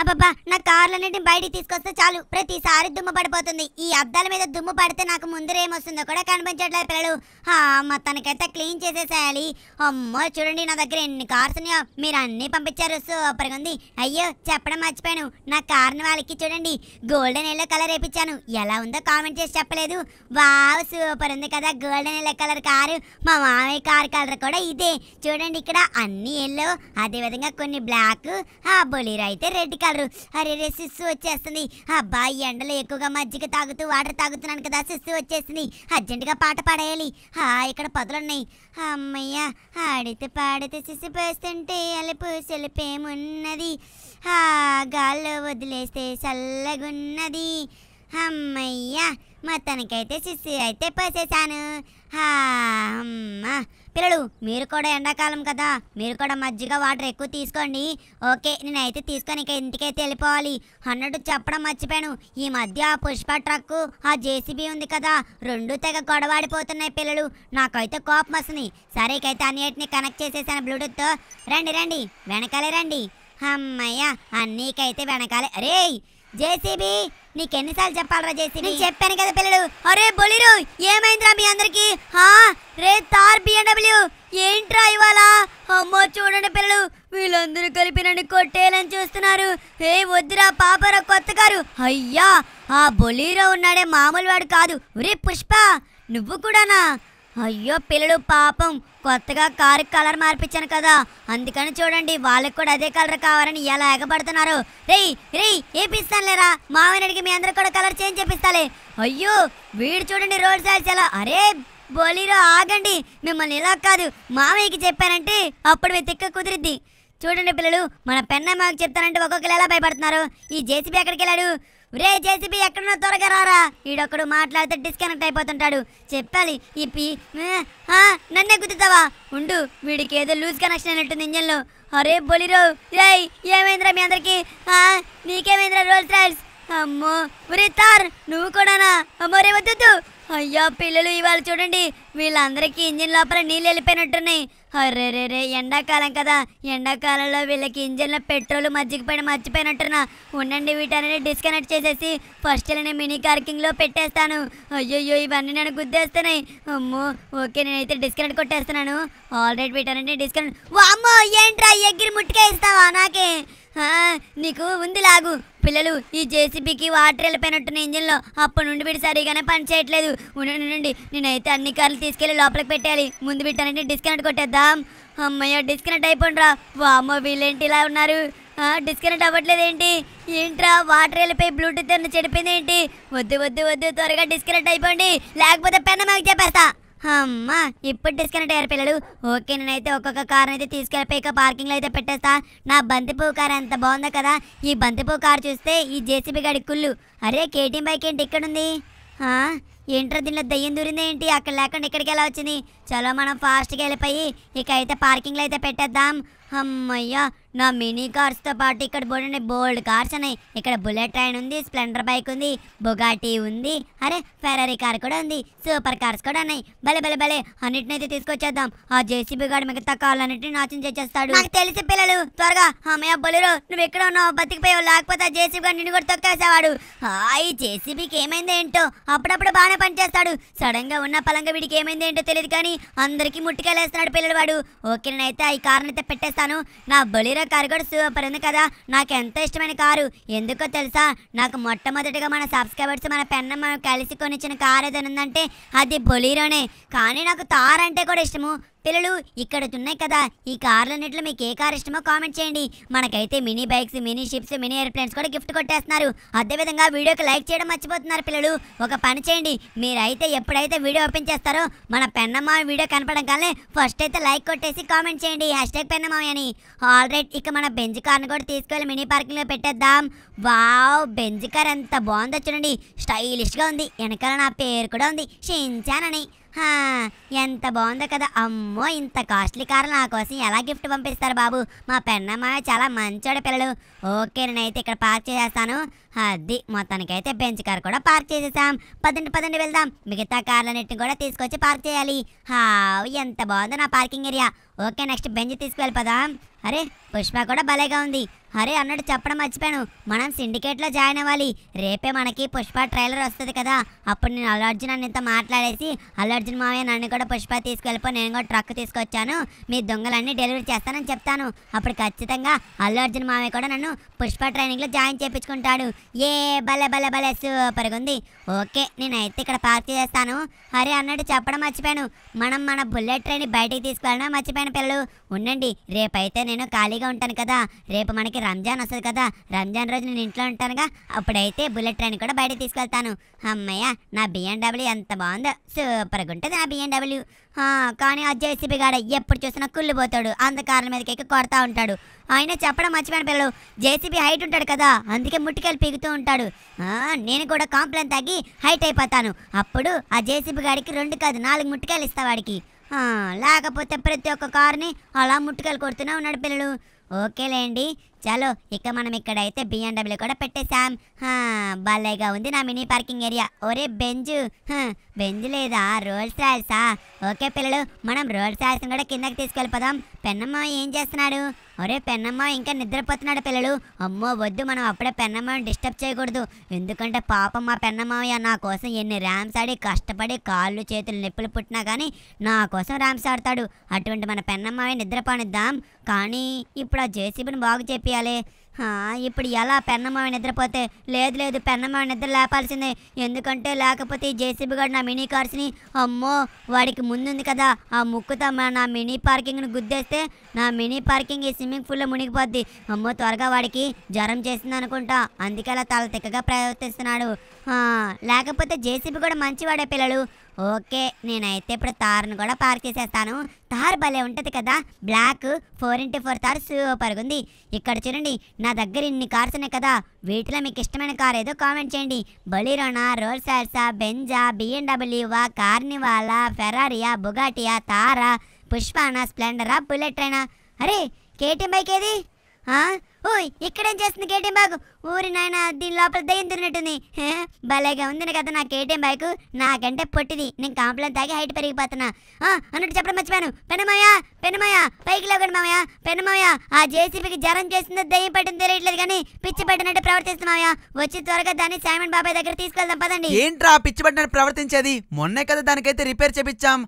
అబ్బబ్బా నా కార్లన్నింటిని బయటికి తీసుకొస్తే చాలు ప్రతిసారి దుమ్ము పడిపోతుంది ఈ అద్దాల మీద దుమ్ము పడితే నాకు ముందరేమొస్తుందో కూడా కనిపించట్లేదు పిల్లలు తనకైతే క్లీన్ చేసేసేయాలి అమ్మో చూడండి నా దగ్గర ఎన్ని కార్స్ ఉన్నాయో మీరు అన్నీ పంపించారు గా ఉంది అయ్యో చెప్పడం మర్చిపోయాను నా కార్ని వాళ్ళకి చూడండి గోల్డెన్ ఎల్లో కలర్ వేపించాను ఎలా ఉందో కామెంట్ చేసి చెప్పలేదు వావ్ సూపర్ ఉంది కదా గోల్డెన్ ఎల్లో కలర్ కారు మా మామయ్య కారు కలర్ కూడా ఇదే చూడండి ఇక్కడ అన్ని ఎల్లో అదేవిధంగా కొన్ని బ్లాక్ ఆ బొలీరో అయితే రెడ్ కలర్ కలరు అరే రే శిస్సు వచ్చేస్తుంది అబ్బా ఎండలో ఎక్కువగా మజ్జిగ తాగుతూ వాటర్ తాగుతున్నాను కదా శిస్సు వచ్చేసింది అర్జెంటుగా పాట పాడేయాలి హా ఇక్కడ పదులున్నాయి అమ్మయ్య ఆడితే పాడితే సిసి పోస్తుంటే అలుపు సెలిపేమున్నది హా గాల్లో వదిలేస్తే చల్లగున్నది అమ్మయ్య మా తనకైతే సిస్సు అయితే పోసేశాను అమ్మ పిల్లలు మీరు కూడా ఎండాకాలం కదా మీరు కూడా మజ్జిగ వాటర్ ఎక్కువ తీసుకోండి ఓకే నేనైతే తీసుకొని ఇక ఇంటికైతే వెళ్ళిపోవాలి అన్నట్టు చెప్పడం మర్చిపోయాను ఈ మధ్య ఆ పుష్ప ట్రక్ ఆ జేసీబీ ఉంది కదా రెండు తెగ గొడవాడిపోతున్నాయి పిల్లలు నాకైతే కోపం వస్తుంది సరే ఇకైతే అన్నిటిని కనెక్ట్ చేసేసాను బ్లూటూత్తో రండి రండి వెనకాలే రండి అమ్మయ్య అన్నీకైతే వెనకాలే అరే జేసీబీ నీకెన్నిసార్లు చెప్పాలరా జేసీబీ నేను చెప్పాను కదా పిల్లలు అరే బొలిరు ఏమైందిరా మీ అందరికి హా రే తార్ బిఎండబ్ల్యూ ఏంట్రా ఇవాళ అమ్మో చూడండి పిల్లలు వీళ్ళందరూ కలిపి నన్ను కొట్టేయాలని చూస్తున్నారు ఏ వద్దురా పాపరా కొత్త గారు అయ్యా ఆ బొలీరో ఉన్నాడే మామూలు వాడు కాదు ఒరే పుష్ప నువ్వు కూడానా అయ్యో పిల్లలు పాపం కొత్తగా కారు కలర్ మార్పించాను కదా అందుకని చూడండి వాళ్ళకి కూడా అదే కలర్ కావాలని ఎలా ఎగబడుతున్నారు రేయ్ రేయ్ ఏపిస్తాను లేరా మావినడికి మీ అందరు కూడా కలర్ చేంజ్ చేపిస్తాలే అయ్యో వీడు చూడండి రోడ్ సైడ్స్ ఎలా అరే బోలీరో ఆగండి మిమ్మల్ని ఇలా కాదు మామయ్యకి చెప్పానంటే అప్పుడు మీ తిక్క కుదిరిద్ది చూడండి పిల్లలు మన పెన్నమ్మకి చెప్తానంటే ఒక్కొక్కరు ఎలా భయపడుతున్నారు ఈ జేసీబీ ఎక్కడికి వెళ్ళాడు రే జేసీబీ ఎక్కడున్నా త్వరగా రారా ఈడొక్కడు మాట్లాడితే డిస్కనెక్ట్ అయిపోతుంటాడు చెప్పాలి ఈ పి నన్నే గుద్దుతావా ఉండు వీడికి ఏదో లూజ్ కనెక్షన్ అయినట్టుంది ఇంజన్లో అరే బొలిరో రే ఏమైందిరా మీ అందరికి నీకేమైందిరా రోల్స్ రాయల్స్ అమ్మో ఒరే తార్ నువ్వు కూడానా అమ్మో రే వద్దు అయ్యో పిల్లలు ఇవాళ చూడండి వీళ్ళందరికీ ఇంజిన్ లోపల నీళ్ళు వెళ్ళిపోయినట్టున్నాయి అర్రెరే ఎండాకాలం కదా ఎండాకాలంలో వీళ్ళకి ఇంజన్లో పెట్రోల్ మజ్జిగపైన మర్చిపోయినట్టున్నా ఉండండి వీటన్నీ డిస్కనెక్ట్ చేసేసి ఫస్ట్ నేను మినీ కార్కింగ్లో పెట్టేస్తాను అయ్యో ఇవన్నీ నేను గుద్దేస్తున్నాయి అమ్మో ఓకే నేనైతే డిస్కనెక్ట్ కొట్టేస్తున్నాను ఆల్రెడీ వీటన్నీ డిస్కనెక్ట్ అమ్మో ఏంట్రా ఎగ్గిరి ముట్టుకేస్తావా నాకే నీకు ఉంది లాగు పిల్లలు ఈ జేసీబీకి వాటర్ వెళ్ళిపోయినట్టున్న ఇంజిన్లో అప్పటి నుండి వీడు సరిగానే పని చేయట్లేదు ఉండండి నేనైతే అన్ని కార్లు తీసుకెళ్ళి లోపలికి పెట్టాలి ముందు వీటన్నిటిని డిస్కనెక్ట్ కొట్టేద్దాం అమ్మయ్య డిస్కనెక్ట్ అయిపోండ్రా వామ్మో వీళ్ళేంటి ఇలా ఉన్నారు డిస్కనెక్ట్ అవ్వట్లేదు ఏంటి ఏంట్రా వాటర్ వెళ్ళిపోయి బ్లూటూత్ చెడిపోయింది ఏంటి వద్దు వద్దు వద్దు త్వరగా డిస్కనెక్ట్ అయిపోండి లేకపోతే పెన్న మాకు చెప్పేస్తా అమ్మా ఇప్పుడు డిస్కనెక్ట్ అయ్యారు పిల్లలు ఓకే నేనైతే ఒక్కొక్క కార్ అయితే తీసుకెళ్ళిపోయి లో అయితే పెట్టేస్తా నా బంతిపూ కార్ ఎంత బాగుందో కదా ఈ బంతిపూ కార్ చూస్తే ఈ జేసీబీ గడి కుళ్ళు అరే కేటీఎం బైక్ ఏంటి ఇక్కడ ఉంది ఏంట్రా దీనిలో దయ్యం దూరింది ఏంటి అక్కడ లేకుండా ఇక్కడికి ఎలా వచ్చింది చలో మనం ఫాస్ట్గా వెళ్ళిపోయి ఇక అయితే పార్కింగ్లో అయితే పెట్టేద్దాం అమ్మయ్యా నా మినీ కార్స్తో పాటు ఇక్కడ చూడండి బోల్డ్ కార్స్ ఉన్నాయి ఇక్కడ బుల్లెట్ ట్రైన్ ఉంది స్ప్లెండర్ బైక్ ఉంది బొగాటి ఉంది అరే ఫెరారీ కార్ కూడా ఉంది సూపర్ కార్స్ కూడా ఉన్నాయి భలే భలే భలే అన్నిటినైతే తీసుకొచ్చేద్దాం ఆ జేసీబీ గాడు మిగతా కార్లు అన్నిటిని నాశనం చేసేస్తాడు నాకు తెలిసి పిల్లలు త్వరగా అమ్మయ్య బొలిరో నువ్వు ఎక్కడ ఉన్నావు బతికిపోయావు లేకపోతే జేసీబీ గారు నిన్ను కూడా తొక్కేసేవాడు హాయ్ జేసీబీకి ఏమైంది ఏంటో అప్పుడప్పుడు బాగానే పనిచేస్తాడు సడన్ గా ఉన్న పలంగా వీడికి ఏమైంది ఏంటో తెలియదు కానీ అందరికీ ముట్టుకెళ్ళేస్తున్నాడు పిల్లలు వాడు ఓకే నేనైతే ఈ కార్ అయితే పెట్టేస్తాను నా బొలిరో కారు కూడా సూపర్ ఉంది కదా నాకు ఎంతో ఇష్టమైన కారు ఎందుకో తెలుసా నాకు మొట్టమొదటిగా మన సబ్స్క్రైబర్స్ మన పెన్న మనం కలిసి కొనిచ్చిన కారు ఏదైనా ఉందంటే అది బొలీరోనే కానీ నాకు తార్ అంటే కూడా ఇష్టము పిల్లలు ఇక్కడ ఉన్నాయి కదా ఈ కార్లన్నిట్లో మీకు ఏ కార్ ఇష్టమో కామెంట్ చేయండి మనకైతే mini bikes mini ships mini airplanes కూడా గిఫ్ట్ కొట్టేస్తున్నారు అదేవిధంగా వీడియోకి లైక్ చేయడం మర్చిపోతున్నారు పిల్లలు ఒక పని చేయండి మీరైతే ఎప్పుడైతే వీడియో ఓపెన్ చేస్తారో మన పెన్నమ్మ వీడియో కనపడం కానీ ఫస్ట్ అయితే లైక్ కొట్టేసి కామెంట్ చేయండి హ్యాష్ ట్యాగ్ పెన్నమ్మ అని ఆల్రెడీ ఇక మన బెంజ్ కార్ని కూడా తీసుకెళ్ళి మినీ పార్కింగ్లో పెట్టేద్దాం వావ్ బెంజ్ కార్ ఎంత బాగుందో చూడండి స్టైలిష్గా ఉంది వెనకాల నా పేరు కూడా ఉంది షించానని ఎంత బాగుందో కదా అమ్మో ఇంత కాస్ట్లీ కారు నా కోసం ఎలా గిఫ్ట్ పంపిస్తారు బాబు మా పెన్నమ్మ చాలా మంచోడ పిల్లలు ఓకే నేనైతే ఇక్కడ పార్క్ చేసేస్తాను అది మొత్తానికైతే బెంచ్ కార్ కూడా పార్క్ చేసేసాం పదండి పదండి వెళ్దాం మిగతా కార్లన్నింటిని కూడా తీసుకొచ్చి పార్క్ చేయాలి హావ్ ఎంత బాగుందో నా parking area okay next Benz తీసుకువెళ్ళిపోదాం అరే పుష్ప కూడా భలేగా ఉంది అరే అన్నట్టు చెప్పడం మర్చిపోయాను మనం సిండికేట్లో జాయిన్ అవ్వాలి రేపే మనకి పుష్ప ట్రైలర్ వస్తుంది కదా అప్పుడు నేను అల్లు అని ఇంత మాట్లాడేసి అల్లు అర్జున్ మావయ్య నన్ను కూడా పుష్ప తీసుకెళ్ళిపో నేను కూడా ట్రక్ తీసుకొచ్చాను మీ దొంగలన్నీ డెలివరీ చేస్తానని చెప్తాను అప్పుడు ఖచ్చితంగా అల్లు అర్జున్ మావయ్య కూడా నన్ను పుష్ప ట్రైనింగ్లో జాయిన్ చేయించుకుంటాడు ఏ భలే బలే బలే సూపర్గా ఉంది ఓకే నేనైతే ఇక్కడ పార్క్ చేస్తాను అరే అన్నట్టు చెప్పడం మర్చిపోయాను మనం మన బుల్లెట్ ట్రైన్ బయటికి తీసుకెళ్ళడం మర్చిపోయాను పిల్లలు ఉండండి రేపైతే నేను ఖాళీగా ఉంటాను కదా రేపు మనకి రంజాన్ వస్తుంది కదా రంజాన్ రోజు నేను ఇంట్లో ఉంటానుగా అప్పుడైతే బుల్లెట్ ట్రైన్ కూడా బయటకు తీసుకెళ్తాను అమ్మయ్య నా బిఎండబ్ల్యూ ఎంత బాగుందో సూపర్గా ఉంటుంది నా బిఎండబ్ల్యూ కానీ ఆ జేసీబీ గాడ ఎప్పుడు చూసినా కుళ్ళిపోతాడు అంధకారం మీదకి ఎక్కి కొడతా ఉంటాడు ఆయన చెప్పడం మర్చిపోయిన పిల్లలు జేసీబీ హైట్ ఉంటాడు కదా అందుకే ముట్టికెళ్ళి పీగుతూ ఉంటాడు నేను కూడా కాంప్లైంట్ తగ్గి హైట్ అయిపోతాను అప్పుడు ఆ జేసీబీ గాడికి రెండు కాదు నాలుగు ముట్టికాయలు ఇస్తా వాడికి లేకపోతే ప్రతి ఒక్క కారుని అలా ముట్టుకెళ్ళి కొడుతూనే ఉన్నాడు పిల్లలు ఓకేలేండి చాలు ఇక మనం ఇక్కడైతే బిఎండబ్ల్యూ కూడా పెట్టేశాం భలేగా ఉంది నా మినీ పార్కింగ్ ఏరియా ఒరే బెంజు బెంజ్ లేదా రోల్స్ రాయల్సా ఓకే పిల్లలు మనం రోల్స్ రాయల్స్ని కూడా కిందకి తీసుకెళ్ళిపోదాం పెన్నమ్మ ఏం చేస్తున్నాడు అరే పెన్నమ్మ ఇంకా నిద్రపోతున్నాడు పిల్లలు అమ్మో వద్దు మనం అప్పుడే పెన్నమ్మని డిస్టర్బ్ చేయకూడదు ఎందుకంటే పాపం మా పెన్నమ్మయ్య నా కోసం ఎన్ని ర్యామ్స్ ఆడి కష్టపడి కాళ్ళు చేతులు నొప్పులు పుట్టినా కానీ నా కోసం ర్యామ్స్ ఆడతాడు అటువంటి మన పెన్నమ్మయ్య నిద్రపానిద్దాం కానీ ఇప్పుడు ఆ జేసీబీని బాగు చేపియాలి ఇప్పుడు ఎలా పెన్నమావి నిద్రపోతే లేదు లేదు పెన్నమావి నిద్ర లేపాల్సిందే ఎందుకంటే లేకపోతే జేసీబీ గారు నా మినీ కార్స్ని అమ్మో వాడికి ముందుంది కదా ఆ ముక్కుతో నా మినీ పార్కింగ్ను గుద్దేస్తే నా మినీ పార్కింగ్ ఈ స్విమ్మింగ్ పూల్లో మునిగిపోద్ది అమ్మో త్వరగా వాడికి జ్వరం చేసింది అనుకుంటా అందుకే అలా తల తిక్కగా ప్రవర్తిస్తున్నాడు లేకపోతే జేసీబీ కూడా మంచివాడే పిల్లలు ఓకే నేనైతే ఇప్పుడు తారును కూడా పార్క్ చేసేస్తాను తార్ భలే ఉంటుంది కదా black four into four Thar సూపర్గా ఉంది ఇక్కడ చూడండి నా దగ్గర ఇన్ని కార్స్ ఉన్నాయి కదా వీటిలో మీకు ఇష్టమైన కార్ ఏదో కామెంట్ చేయండి బొలిరోనా రోల్ సార్సా బెంజా బిఎండబ్ల్యూవా కార్నివాలా ఫెరారియా బుగాటియా తారా పుష్పానా స్ప్లెండరా బుల్లెట్ ట్రైనా అరే కేటీఎం బైక్ ఏది ఓ ఇక్కడేం చేస్తుంది కేటీఎం బాగు ఊరి నాయన దీని లోపల దయ్యం తిరిగినట్టుంది భలేగా ఉంది కదా నా కేటీఎం బైక్ నాకంటే పొట్టిది నేను కాంప్లైంట్ తాగి హైట్ పెరిగిపోతున్నా అన్నట్టు చెప్పడం మర్చిపోయాను పెనమయ్య పెనమయ్య పైకి లేకండి మామయ్య పెనమయ్య ఆ జేసీబీకి జ్వరం చేసింది దయ్యం పట్టింది తెలియట్లేదు కానీ పిచ్చి పట్టినట్టు ప్రవర్తిస్తుంది మామయ్య వచ్చి త్వరగా దాన్ని సైమన్ బాబాయ్ దగ్గర తీసుకెళ్దాం పదండి ఏంట్రా పిచ్చి పట్టినట్టు ప్రవర్తించేది మొన్నే కదా దానికైతే రిపేర్ చేపించాం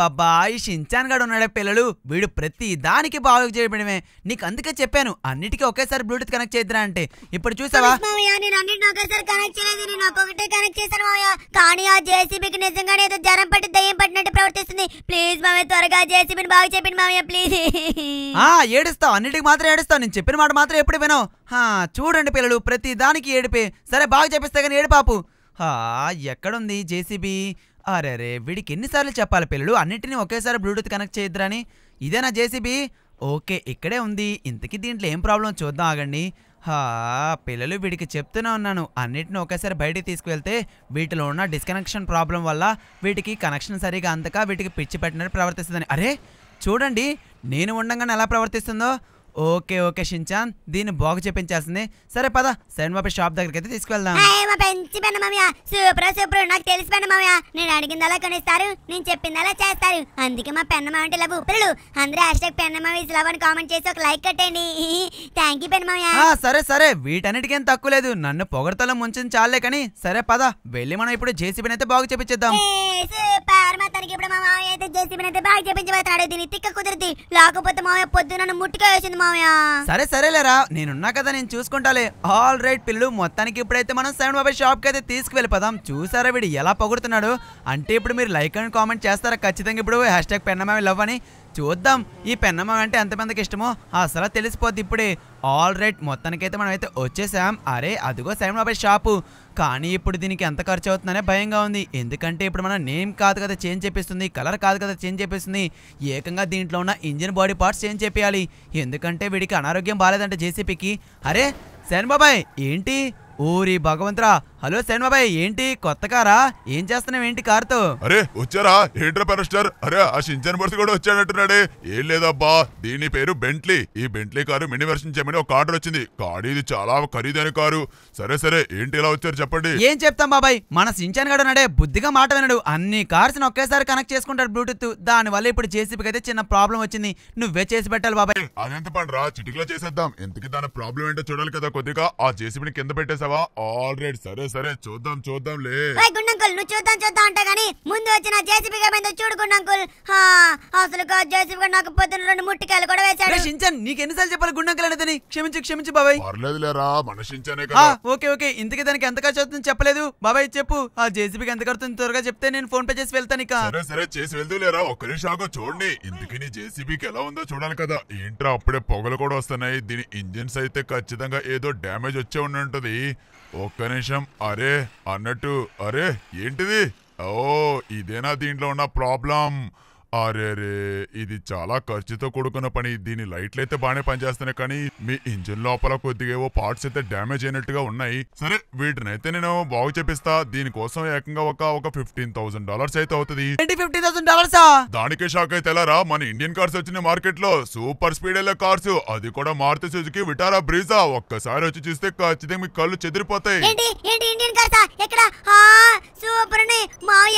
బాబా ఈ షించాన్ గడు ఉన్నాడే పిల్లలు వీడు ప్రతి దానికి బాగు చేయడమే నీకు అందుకే చెప్పాను అన్నిటికీ ఒకేసారి బ్లూటూత్ కనెక్ట్ చేద్దిరా అంటే ఇప్పుడు చూసావా కనెక్ట్ కనెక్ట్ కానీ ఆ నిజంగానే జ్వరం పట్టి ప్లీజ్ త్వరగా చెప్పింది ప్లీజ్ ఆ ఏడుస్తావు అన్నిటికి మాత్రం ఏడుస్తావు నేను చెప్పిన మాట మాత్రం ఎప్పుడు వినవు చూడండి పిల్లలు ప్రతి దానికి ఏడిపే సరే బాగా చెప్పిస్తే కానీ ఏడిపాపు ఎక్కడుంది జేసీబీ అరే వీడికి ఎన్నిసార్లు చెప్పాలి పిల్లలు అన్నిటిని ఒకేసారి బ్లూటూత్ కనెక్ట్ చేయొద్దురని ఇదేనా జేసీబీ ఓకే ఇక్కడే ఉంది ఇంతకీ దీంట్లో ఏం ప్రాబ్లం చూద్దాం ఆగండి హా పిల్లలు వీడికి చెప్తూనే ఉన్నాను అన్నిటిని ఒకేసారి బయటికి తీసుకువెళ్తే వీటిలో ఉన్న డిస్కనెక్షన్ ప్రాబ్లం వల్ల వీటికి కనెక్షన్ సరిగా అంతగా వీటికి పిచ్చి పెట్టినట్టు ప్రవర్తిస్తుందని అరే చూడండి నేను ఉండగానే ఎలా ప్రవర్తిస్తుందో ఓకే ఓకే షించాన్ దీన్ని బాగు చెప్పించాల్సింది సరే పద సరే మా షాప్ దగ్గరికి అయితే తీసుకెళ్దాం సూపర్ సూపర్ నాకు తెలిసిపోయిన మామయ్య నేను అలా కొనిస్తారు నేను చెప్పింది అలా చేస్తారు అందుకే మా పెన్న మామంటే అంటే లవ్ ఉప్పులు అందరూ హ్యాష్ ట్యాగ్ పెన్న మామ ఇస్ లవ్ అని కామెంట్ చేసి ఒక లైక్ కట్టండి థ్యాంక్ యూ పెన్న మామయ్య సరే సరే వీటన్నిటికేం తక్కువ లేదు నన్ను పొగడతలో ముంచిన చాలే కానీ సరే పద వెళ్ళి మనం ఇప్పుడు జేసీబీని అయితే బాగు చెప్పించేద్దాం మా తనకి ఇప్పుడు మా మామయ్య అయితే జేసీబీని అయితే బాగు చెప్పించబోతున్నాడు దీని తిక్క కుదిరితి లేకపోతే మామయ్య పొద్దున ముట్టుకోవాల్సింది మామయ్య సరే సరేలేరా నేనున్నా కదా నేను చూసుకుంటాలే ఆల్ రైట్ పిల్లలు మొత్తానికి ఇప్పుడైతే మనం సెవెన్ బాబాయ్ కి అయితే తీసుకువెళ్ళిపోదాం చూసారా వీడు ఎలా పొగుడుతున్నాడు అంటే ఇప్పుడు మీరు లైక్ అండ్ కామెంట్ చేస్తారా ఖచ్చితంగా ఇప్పుడు హ్యాష్ ట్యాగ్ పెన్నమామి లవ్ అని చూద్దాం ఈ పెన్నమ్మ అంటే ఎంతమందికి ఇష్టమో అసలు తెలిసిపోద్ది ఇప్పుడే ఆల్ రైట్ మొత్తానికైతే మనం అయితే వచ్చేసాం అరే అదిగో సెవెన్ బాబాయ్ షాపు కానీ ఇప్పుడు దీనికి ఎంత ఖర్చు అవుతుందనే భయంగా ఉంది ఎందుకంటే ఇప్పుడు మన నేమ్ కాదు కదా చేంజ్ చేపిస్తుంది కలర్ కాదు కదా చేంజ్ చేపిస్తుంది ఏకంగా దీంట్లో ఉన్న ఇంజిన్ బాడీ పార్ట్స్ చేంజ్ చేపియాలి ఎందుకంటే వీడికి అనారోగ్యం బాగాలేదంటే జేసీపీకి అరే శరణ్ బాబాయ్ ఏంటి ఊరి భగవంతరా హలో బాబాయ్ ఏంటి కొత్త కారా ఏం చేస్తున్నావు ఏంటి కారుతో అరే వచ్చారా ఏంట్రా పెరస్టర్ అరే ఆ షించన్ బర్స్ కూడా వచ్చాడంటున్నాడే ఏం లేదబ్బా దీని పేరు బెంట్లీ ఈ బెంట్లీ కారు మినీ వర్షన్ చెప్పని ఒక ఆర్డర్ వచ్చింది కాడి ఇది చాలా ఖరీదైన కారు సరే సరే ఏంటి ఇలా వచ్చారు చెప్పండి ఏం చెప్తాం బాబాయ్ మన సించన్ గడు నాడే బుద్ధిగా మాట వినడు అన్ని కార్స్ ఒకేసారి కనెక్ట్ చేసుకుంటాడు బ్లూటూత్ దాని వల్ల ఇప్పుడు చేసిపికి అయితే చిన్న ప్రాబ్లం వచ్చింది నువ్వే చేసి పెట్టాలి బాబాయ్ అదెంత పని రా చిటికలో చేసేద్దాం ఎందుకు దాని ప్రాబ్లం ఏంటో చూడాలి కదా కొద్దిగా ఆ జేసీబీని కింద పెట్టేసావా ఆల్రెడీ సరే సరే చూద్దాం చూద్దాంలే గుండంకుల్ నువ్వు చూద్దాం చూద్దాం అంటే గానీ ముందు వచ్చిన జేసీబీ గారు చూడుకుండంకుల్ అసలు జేసీబీ గారు నాకు పొద్దున రెండు ముట్టికాయలు కూడా వేశాడు షించన్ నీకు ఎన్నిసార్లు చెప్పాలి గుండంకుల్ అనేదని క్షమించు క్షమించు బాబాయ్ పర్లేదులేరా మన షించనే కదా ఓకే ఓకే ఇంతకి దానికి ఎంత ఖర్చు అవుతుంది చెప్పలేదు బాబాయ్ చెప్పు ఆ జేసీబీకి ఎంత కడుతుంది త్వరగా చెప్తే నేను ఫోన్ పే చేసి వెళ్తాను ఇక సరే సరే చేసి వెళ్దులేరా ఒక్క నిమిషం చూడండి ఇంతకీ నీ జేసీబీకి ఎలా ఉందో చూడాలి కదా ఏంట్రా అప్పుడే పొగలు కూడా వస్తున్నాయి దీని ఇంజిన్స్ అయితే ఖచ్చితంగా ఏదో డ్యామేజ్ వచ్చే ఉండి ఉంటుంది ఒక్క నిమిషం అరే అన్నట్టు అరే ఏంటిది ఓ ఇదేనా దీంట్లో ఉన్న ప్రాబ్లం అరేరే ఇది చాలా ఖర్చుతో కూడుకున్న పని దీని లైట్లు అయితే బాగానే పనిచేస్తున్నాయి కానీ మీ ఇంజిన్ లోపల కొద్దిగా ఏవో పార్ట్స్ అయితే డ్యామేజ్ అయినట్టుగా ఉన్నాయి సరే వీటిని అయితే నేను బాగు చెప్పిస్తా దీనికోసం ఏకంగా ఒక ఒక ఫిఫ్టీన్ థౌసండ్ డాలర్స్ అయితే అవుతుంది దానికే షాక్ అయితే ఎలారా మన ఇండియన్ కార్స్ వచ్చిన మార్కెట్ లో సూపర్ స్పీడ్ వెళ్ళే కార్స్ అది కూడా మారుతి సుజుకి విటారా బ్రీజా ఒక్కసారి వచ్చి చూస్తే ఖచ్చితంగా మీ కళ్ళు చెదిరిపోతాయి సూపర్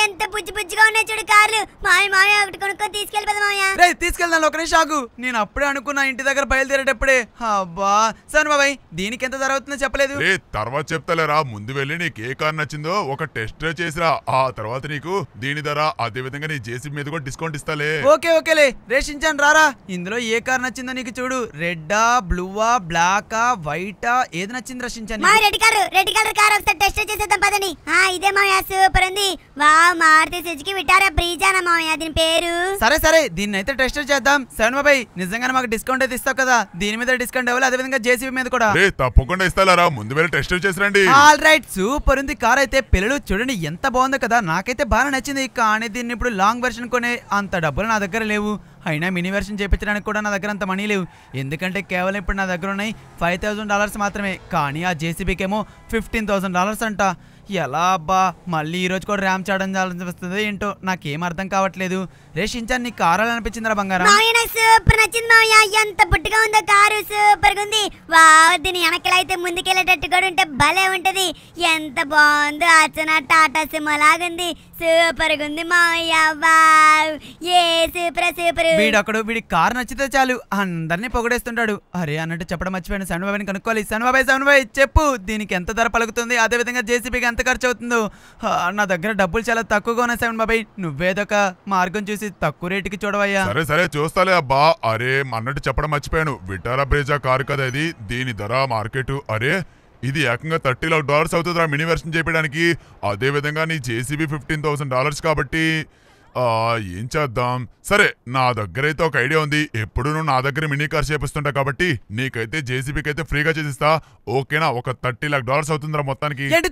ఎంత బుజ్జి బుజ్జిగా ఉన్నాయి చూడు కార్లు మావి మావి ఒకటి కొనుక్కొని తీసుకెళ్ళిపోదాం తీసుకెళ్దాం ఒక నిమిషం నేను అప్పుడే అనుకున్నా ఇంటి దగ్గర బయలుదేరేటప్పుడే అబ్బా సరే బాబాయ్ దీనికి ఎంత ధర అవుతుందో చెప్పలేదు తర్వాత చెప్తలేరా ముందు వెళ్ళి నీకు ఏ కార్ నచ్చిందో ఒక టెస్ట్ డ్రైవ్ చేసిరా ఆ తర్వాత నీకు దీని ధర అదే విధంగా నీ జేసీ మీద కూడా డిస్కౌంట్ ఇస్తాలే ఓకే ఓకేలే రేషించాను రారా ఇందులో ఏ కార్ నచ్చిందో నీకు చూడు రెడ్డా బ్లూవా బ్లాక్ వైటా ఏది నచ్చింది రచించాను red colour red colour car ఒకసారి టెస్ట్ చేసేద్దాం ఇదే మామయ్య సూపర్ వా మారుతి సుజుకి విటారా బ్రీజానా మామయ్య దీని పేరు సరే సరే దీన్ని అయితే టెస్ట్ చేద్దాం సరే బాబాయ్ నిజంగానే మాకు డిస్కౌంట్ అయితే ఇస్తావు కదా దీని మీద డిస్కౌంట్ ఇవ్వాలి అదే విధంగా జేసీబీ మీద కూడా తప్పకుండా ఇస్తారా ముందు వేరే టెస్ట్ చేసిరండి ఆల్ రైట్ సూపర్ ఉంది కార్ అయితే పిల్లలు చూడండి ఎంత బాగుందో కదా నాకైతే బాగా నచ్చింది కానీ దీన్ని ఇప్పుడు లాంగ్ వెర్షన్ కొనే అంత డబ్బులు నా దగ్గర లేవు అయినా మినీ వెర్షన్ చేయించడానికి కూడా నా దగ్గర అంత మనీ లేవు ఎందుకంటే కేవలం ఇప్పుడు నా దగ్గర ఉన్నాయి ఫైవ్ థౌసండ్ డాలర్స్ మాత్రమే కానీ ఆ ఏమో ఫిఫ్టీన్ థౌసండ్ డాలర్స్ అంట ఎలా అబ్బా మళ్ళీ ఈరోజు కూడా ర్యామ్ చేయడం వస్తుంది ఏంటో నాకేం అర్థం కావట్లేదు రేషించాను నీకు కారాలు అనిపించిందిరా బంగారం మామయ్య సూపర్ నచ్చింది మామయ్య ఎంత పుట్టుగా ఉందో కారు సూపర్ గా ఉంది వావ్ దీని వెనకలైతే ముందుకెళ్ళేటట్టు కూడా ఉంటే భలే ఉంటది ఎంత బాగుందో అర్చన టాటా సిమ్ లాగుంది సూపర్ గా ఉంది మామయ్య వావ్ ఏ సూపర్ సూపర్ వీడు అక్కడ వీడి కారు నచ్చితే చాలు అందరినీ పొగడేస్తుంటాడు అరే అన్నట్టు చెప్పడం మర్చిపోయాను సన్ బాబాయ్ని కనుక్కోవాలి సన్ బాబాయ్ సన్ బాబాయ్ చెప్పు దీనికి ఎంత ధర పలుకుతుంది అదేవిధంగా జేసీబీకి ఎంత ఖర్చు అవుతుందో నా దగ్గర డబ్బులు చాలా తక్కువగా ఉన్నాయి సన్ బాబాయ్ నువ్వేదొక మార్గం చూసి కొంచెం తక్కువ రేటుకి చూడవయ్యా సరే సరే చూస్తాలే అబ్బా అరే మన్నట్టు చెప్పడం మర్చిపోయాను విటారా బ్రేజా కారు కదా ఇది దీని ధర మార్కెట్ అరే ఇది ఏకంగా థర్టీ లాక్ డాలర్స్ అవుతుందిరా మినీ వెర్షన్ చేయడానికి అదే విధంగా నీ జేసీబీ ఫిఫ్టీన్ థౌసండ్ డాలర్స్ కాబట్టి ఏం చేద్దాం సరే నా దగ్గరైతే ఒక ఐడియా ఉంది ఎప్పుడు నువ్వు నా దగ్గర మినీ కార్ చేపిస్తుంటా కాబట్టి నీకైతే జేసీబీకి అయితే ఫ్రీగా చేసిస్తా ఓకేనా ఒక థర్టీ లాక్ డాలర్స్ అవుతుందిరా మొత్తానికి ఏంటి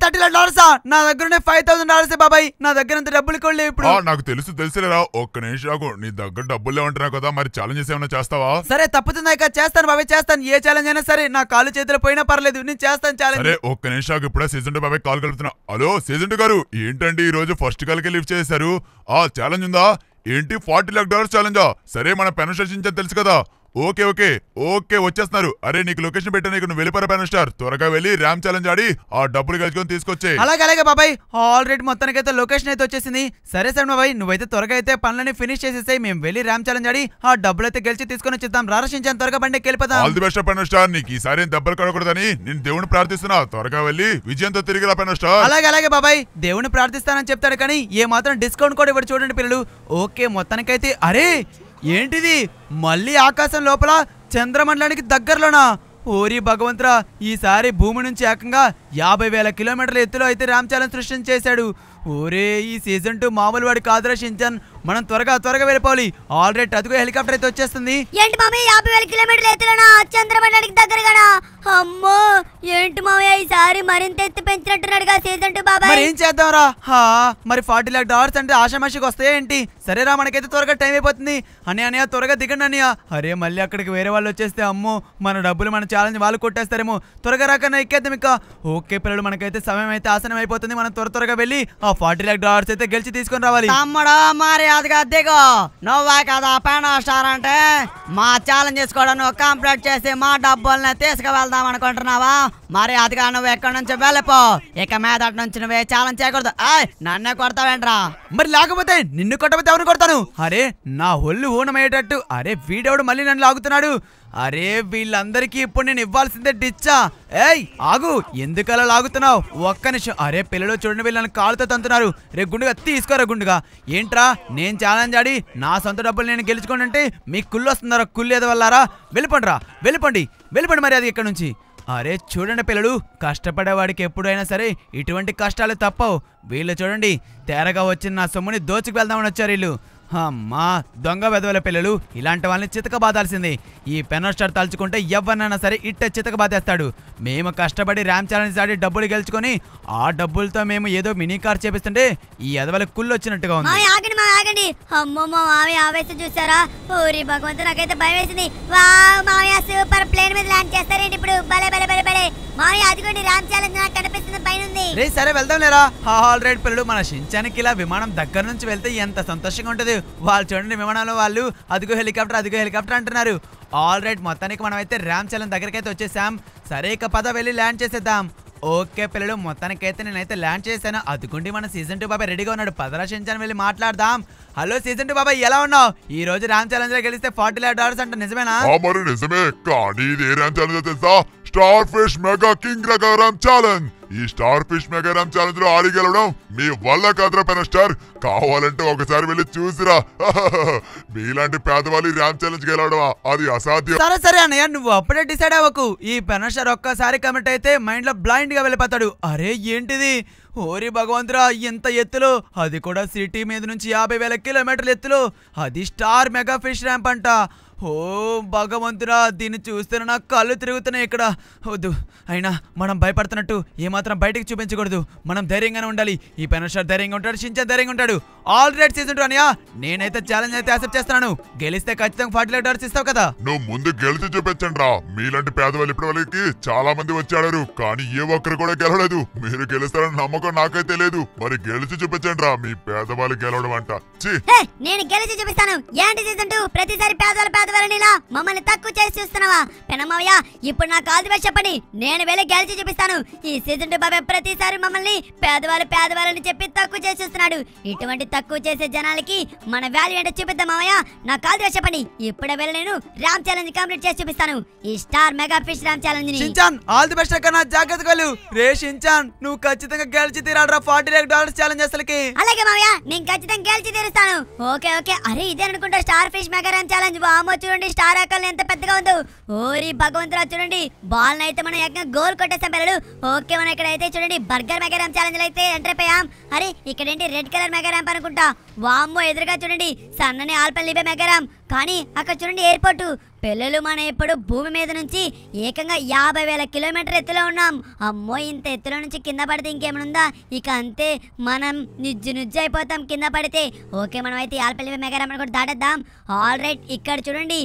నా దగ్గర ఫైవ్ థౌసండ్ బాబాయ్ నా దగ్గర డబ్బులు నాకు తెలుసు తెలుసులేరా ఒక్క నిమిషం నీ దగ్గర డబ్బులు లేవంటున్నావు కదా మరి ఛాలెంజెస్ ఏమైనా చేస్తావా సరే తప్పుతుంది కదా చేస్తాను బాబాయ్ చేస్తాను ఏ ఛాలెంజ్ అయినా సరే నా కాలు చేతులు పోయినా పర్లేదు నేను చేస్తాను ఛాలెంజ్ అరే ఒక్క నిమిషం ఇప్పుడే సీజన్ టూ బాబాయ్ కాల్ కలుపుతున్నా హలో సీజన్ టూ గారు ఏంటండి ఈ రోజు ఫస్ట్ కాల్కి లిఫ్ట్ చేశారు ఆ ఛాలెంజ్ ఉందా ఏంటి ఫార్టీ లాక్ డాలర్స్ ఛాలెంజా సరే మన పెన్షన్ తెలుసు కదా ఓకే ఓకే ఓకే వచ్చేస్తున్నారు అరే నీకు లొకేషన్ పెట్టా నీకు నువ్వు వెళ్ళిపోరా బ్యానర్ స్టార్ త్వరగా వెళ్ళి ర్యామ్ ఛాలెంజ్ ఆడి ఆ డబ్బులు కలుసుకొని తీసుకొచ్చే అలాగే అలాగే బాబాయ్ ఆల్రెడీ మొత్తానికి అయితే లొకేషన్ అయితే వచ్చేసింది సరే సరే బాబాయ్ నువ్వైతే త్వరగా అయితే పనులని ఫినిష్ చేసేసాయి మేము వెళ్ళి ర్యామ్ ఛాలెంజ్ ఆడి ఆ డబ్బులు అయితే గెలిచి తీసుకొని వచ్చేద్దాం రారసించాను త్వరగా బండి వెళ్ళిపోతాం all the best banner star నీకు ఈసారి ఏం దెబ్బలు కడకూడదని నేను దేవుని ప్రార్థిస్తున్నా త్వరగా వెళ్ళి విజయంతో తిరిగి రా బ్యానర్ స్టార్ అలాగే అలాగే బాబాయ్ దేవుని ప్రార్థిస్తానని చెప్తాడు కానీ ఏ మాత్రం డిస్కౌంట్ కూడా ఇవ్వడు చూడండి పిల్లలు ఓకే మొత్తానికైతే అరే ఏంటిది మళ్ళీ ఆకాశం లోపల చంద్రమండలానికి దగ్గరలోనా ఓరి భగవంతురా ఈసారి భూమి నుంచి ఏకంగా యాభై వేల కిలోమీటర్ల ఎత్తులో అయితే రామ్చరణ్ సృష్టించేశాడు ఓరే ఈ సీజన్ టూ మామూలు వాడు కాదురా షించన్ మనం త్వరగా త్వరగా వెళ్ళిపోవాలి ఆల్రెడీ అదిగో హెలికాప్టర్ అయితే వచ్చేస్తుంది ఏంటి మామయ్య యాభై వేల కిలోమీటర్లు ఎత్తులోనా చంద్రమండలికి దగ్గరగానా అమ్మో ఏంటి మామయ్య ఈసారి మరింత ఎత్తు కదా సీజన్ టూ బాబా మరి ఏం చేద్దాంరా హా మరి ఫార్టీ లాక్ డాలర్స్ అంటే ఆషామాషికి వస్తాయి ఏంటి సరేరా మనకైతే త్వరగా టైం అయిపోతుంది అని అనయ్య త్వరగా దిగండి అనియా అరే మళ్ళీ అక్కడికి వేరే వాళ్ళు వచ్చేస్తే అమ్మో మన డబ్బులు మన ఛాలెంజ్ వాళ్ళు కొట్టేస్తారేమో త్వరగా రాకన్నా ఎక్కేద్దాం ఇక ఓకే పిల్లలు మనకైతే సమయం అయితే ఆసనం అయిపోతుంది మనం త్వర త్వరగా వెళ్ళి ఆ ఫార్టీ లాక్ డాలర్స్ అయితే గెలిచి తీసుకొని రావాలి అమ్మడా మరి కాదుగా దిగు నువ్వే కదా పైన అంటే మా ఛాలెంజ్ చేసుకోవడం నువ్వు కంప్లీట్ చేసి మా డబ్బుల్ని తీసుకువెళ్దాం అనుకుంటున్నావా మరి అదిగా నువ్వు ఎక్కడి నుంచి వెళ్ళిపో ఇక మీద నుంచి నువ్వే ఛాలెంజ్ చేయకూడదు నన్నే కొడతావేంట్రా మరి లేకపోతే నిన్ను కొట్టబోతే ఎవరు కొడతాను అరే నా ఒళ్ళు ఊనమయ్యేటట్టు అరే వీడెవడు మళ్ళీ నన్ను లాగుతున్నాడు అరే వీళ్ళందరికీ ఇప్పుడు నేను ఇవ్వాల్సిందే డిచ్చా ఏయ్ ఆగు ఎందుకు అలా లాగుతున్నావు ఒక్క నిమిషం అరే పిల్లలు చూడండి వీళ్ళని కాలుతో తంతున్నారు రే గుండుగా తీసుకోరా గుండుగా ఏంట్రా నేను ఛాలెంజ్ ఆడి నా సొంత డబ్బులు నేను అంటే మీ కుళ్ళు వస్తున్నారా కుళ్ళు ఏదో వల్లారా వెళ్ళిపోండి వెళ్ళిపోండి వెళ్ళిపోండి మరి అది ఇక్కడ నుంచి అరే చూడండి పిల్లలు కష్టపడేవాడికి ఎప్పుడైనా సరే ఇటువంటి కష్టాలు తప్పవు వీళ్ళు చూడండి తేరగా వచ్చిన నా సొమ్ముని దోచుకు వెళ్దామని వచ్చారు వీళ్ళు అమ్మా దొంగ వెదవల పిల్లలు ఇలాంటి వాళ్ళని చితక బాధాల్సింది ఈ పెనోస్టర్ తలుచుకుంటే ఎవరినైనా సరే ఇట్ట చితక బాధేస్తాడు మేము కష్టపడి ర్యామ్ ఛాలెంజ్ ఆడి డబ్బులు గెలుచుకొని ఆ డబ్బులతో మేము ఏదో మినీ కార్ చేపిస్తుంటే ఈ ఎదవల కుళ్ళొచ్చినట్టుగా వచ్చినట్టుగా ఉంది ఆగండి మా ఆగండి అమ్మో మా మావి ఆవేశం చూసారా ఊరి భగవంతు నాకైతే భయం వేసింది వావ్ మావయ్య సూపర్ ప్లేన్ మీద ల్యాండ్ చేస్తారేంటి ఇప్పుడు బలే బలే భలే భలే సరే వెళ్దాం లేరా ఆల్ రైట్ పిల్లలు మన షించానికి ఇలా విమానం దగ్గర నుంచి వెళ్తే ఎంత సంతోషంగా ఉంటుంది వాళ్ళు చూడండి విమానంలో వాళ్ళు అదిగో హెలికాప్టర్ అదిగో హెలికాప్టర్ అంటున్నారు ఆల్ రైట్ మొత్తానికి మనం అయితే రామ్ చలం దగ్గరకైతే వచ్చేసాం సరే ఇక పద వెళ్ళి ల్యాండ్ చేసేద్దాం ఓకే పిల్లలు మొత్తానికైతే నేనైతే ల్యాండ్ చేశాను అదుకుండి మన సీజన్ టూ బాబాయ్ రెడీగా ఉన్నాడు పదరా వెళ్ళి మాట్లాడదాం హలో సీజన్ టూ బాబాయ్ ఎలా ఉన్నావు ఈ రోజు రామ్ ఛాలెంజ్ లో గెలిస్తే ఫార్టీ లైవ్ డాలర్స్ అంటే నిజమేనా నిజమే కానీ ఇది ఏ ఛాలెంజ్ తెలుసా స్టార్ ఫిష్ మెగా కింగ్ రకం ఛాలెంజ్ ఈ స్టార్ ఫిష్ మెగారామ్ ఛాలెంజ్ లో ఆడిగలవడం మీ వల్ల కాదురా పెన స్టార్ కావాలంటే ఒకసారి వెళ్ళి చూసిరా మీలాంటి పేదవాళ్ళు ర్యామ్ ఛాలెంజ్ గెలవడమా అది అసాధ్యం సరే సరే అన్నయ్య నువ్వు అప్పుడే డిసైడ్ అవ్వకు ఈ పెనస్టార్ ఒక్కసారి కమిట్ అయితే మైండ్ లో బ్లైండ్ గా వెళ్ళిపోతాడు అరే ఏంటిది ఓరి భగవంతురా ఇంత ఎత్తులో అది కూడా సిటీ మీద నుంచి యాభై వేల కిలోమీటర్ల ఎత్తులో అది స్టార్ మెగా ఫిష్ ర్యాంప్ అంట ఓ భగవంతురా దీన్ని చూస్తేనే నా కళ్ళు తిరుగుతున్నాయి ఇక్కడ వద్దు అయినా మనం భయపడుతున్నట్టు ఏమాత్రం బయటకు చూపించకూడదు మనం ధైర్యంగానే ఉండాలి ఈ పెనర్షర్ ధైర్యంగా ఉంటాడు షించా ధైర్యంగా ఉంటాడు ఆల్ రైట్ సీజన్ అనియా నేనైతే ఛాలెంజ్ అయితే యాక్సెప్ట్ చేస్తున్నాను గెలిస్తే ఖచ్చితంగా ఫార్టీ లైట్ డాలర్స్ ఇస్తావు కదా నువ్వు ముందు గెలిచి చూపించండి రా మీలాంటి పేదవాళ్ళు ఇప్పటి వాళ్ళకి చాలా మంది వచ్చాడారు కానీ ఏ ఒక్కరు కూడా గెలవలేదు మీరు గెలుస్తారని నమ్మకం నాకైతే లేదు మరి గెలిచి చూపించండి రా మీ పేదవాళ్ళు గెలవడం అంట నేను గెలిచి చూపిస్తాను ఏంటి సీజన్ టూ ప్రతిసారి పేదవాళ్ళు మమ్మల్ని తక్కువ చేసి చూస్తున్నావా పెనమయ్య ఇప్పుడు నా కాల్ దివేసి చెప్పండి నేను వెళ్ళి గెలిచి చూపిస్తాను ఈ సీజన్ టూ బాబాయ్ ప్రతిసారి మమ్మల్ని పేదవాళ్ళు పేదవాళ్ళని చెప్పి తక్కువ చేసి చూస్తున్నాడు ఇటువంటి తక్కువ చేసే జనాలకి మన వాల్యూ ఏంటో చూపిద్దాం మామయ్య నా కాల్ దివేసి చెప్పండి ఇప్పుడే వెళ్ళి నేను రామ్ ఛాలెంజ్ కంప్లీట్ చేసి చూపిస్తాను ఈ star mega fish ramp challenge Shinchan all the best అక్కడ జాగ్రత్తగా వెళ్ళు రే షించాన్ నువ్వు ఖచ్చితంగా గెలిచి తీరాడరా ఫార్టీ లాక్ డాలర్స్ ఛాలెంజ్ అసలుకి అలాగే మామయ్య నేను ఖచ్చితంగా గెలిచి తీరుస్తాను ఓకే ఓకే అరే ఇదే అనుకుంటా star fish mega ramp challenge వామో చూడండి స్టార్ ఆకల్ ఎంత పెద్దగా ఉందో ఓరి భగవంతురా చూడండి బాల్ అయితే మనం ఏకంగా గోల్ కొట్టేసాం పిల్లలు ఓకే మనం ఇక్కడ అయితే చూడండి బర్గర్ మెగా ఛాలెంజ్ అయితే ఎంటర్ అయిపోయాం అరే ఇక్కడ ఏంటి రెడ్ కలర్ మెగా అనుకుంటా వామ్మో ఎదురుగా చూడండి సన్నని ఆల్పన్ లిబే మెగా కానీ అక్కడ చూడండి ఎయిర్పోర్ట్ పిల్లలు మనం ఇప్పుడు భూమి మీద నుంచి ఏకంగా యాభై వేల కిలోమీటర్ ఎత్తులో ఉన్నాం అమ్మో ఇంత ఎత్తులో నుంచి కింద పడితే ఇంకేమనుందా ఇక అంతే మనం నిజ్జు నిజ్జు అయిపోతాం కింద పడితే ఓకే మనం అయితే ఆల్పల్లి మెగారామని కూడా దాటేద్దాం ఆల్ రైట్ ఇక్కడ చూడండి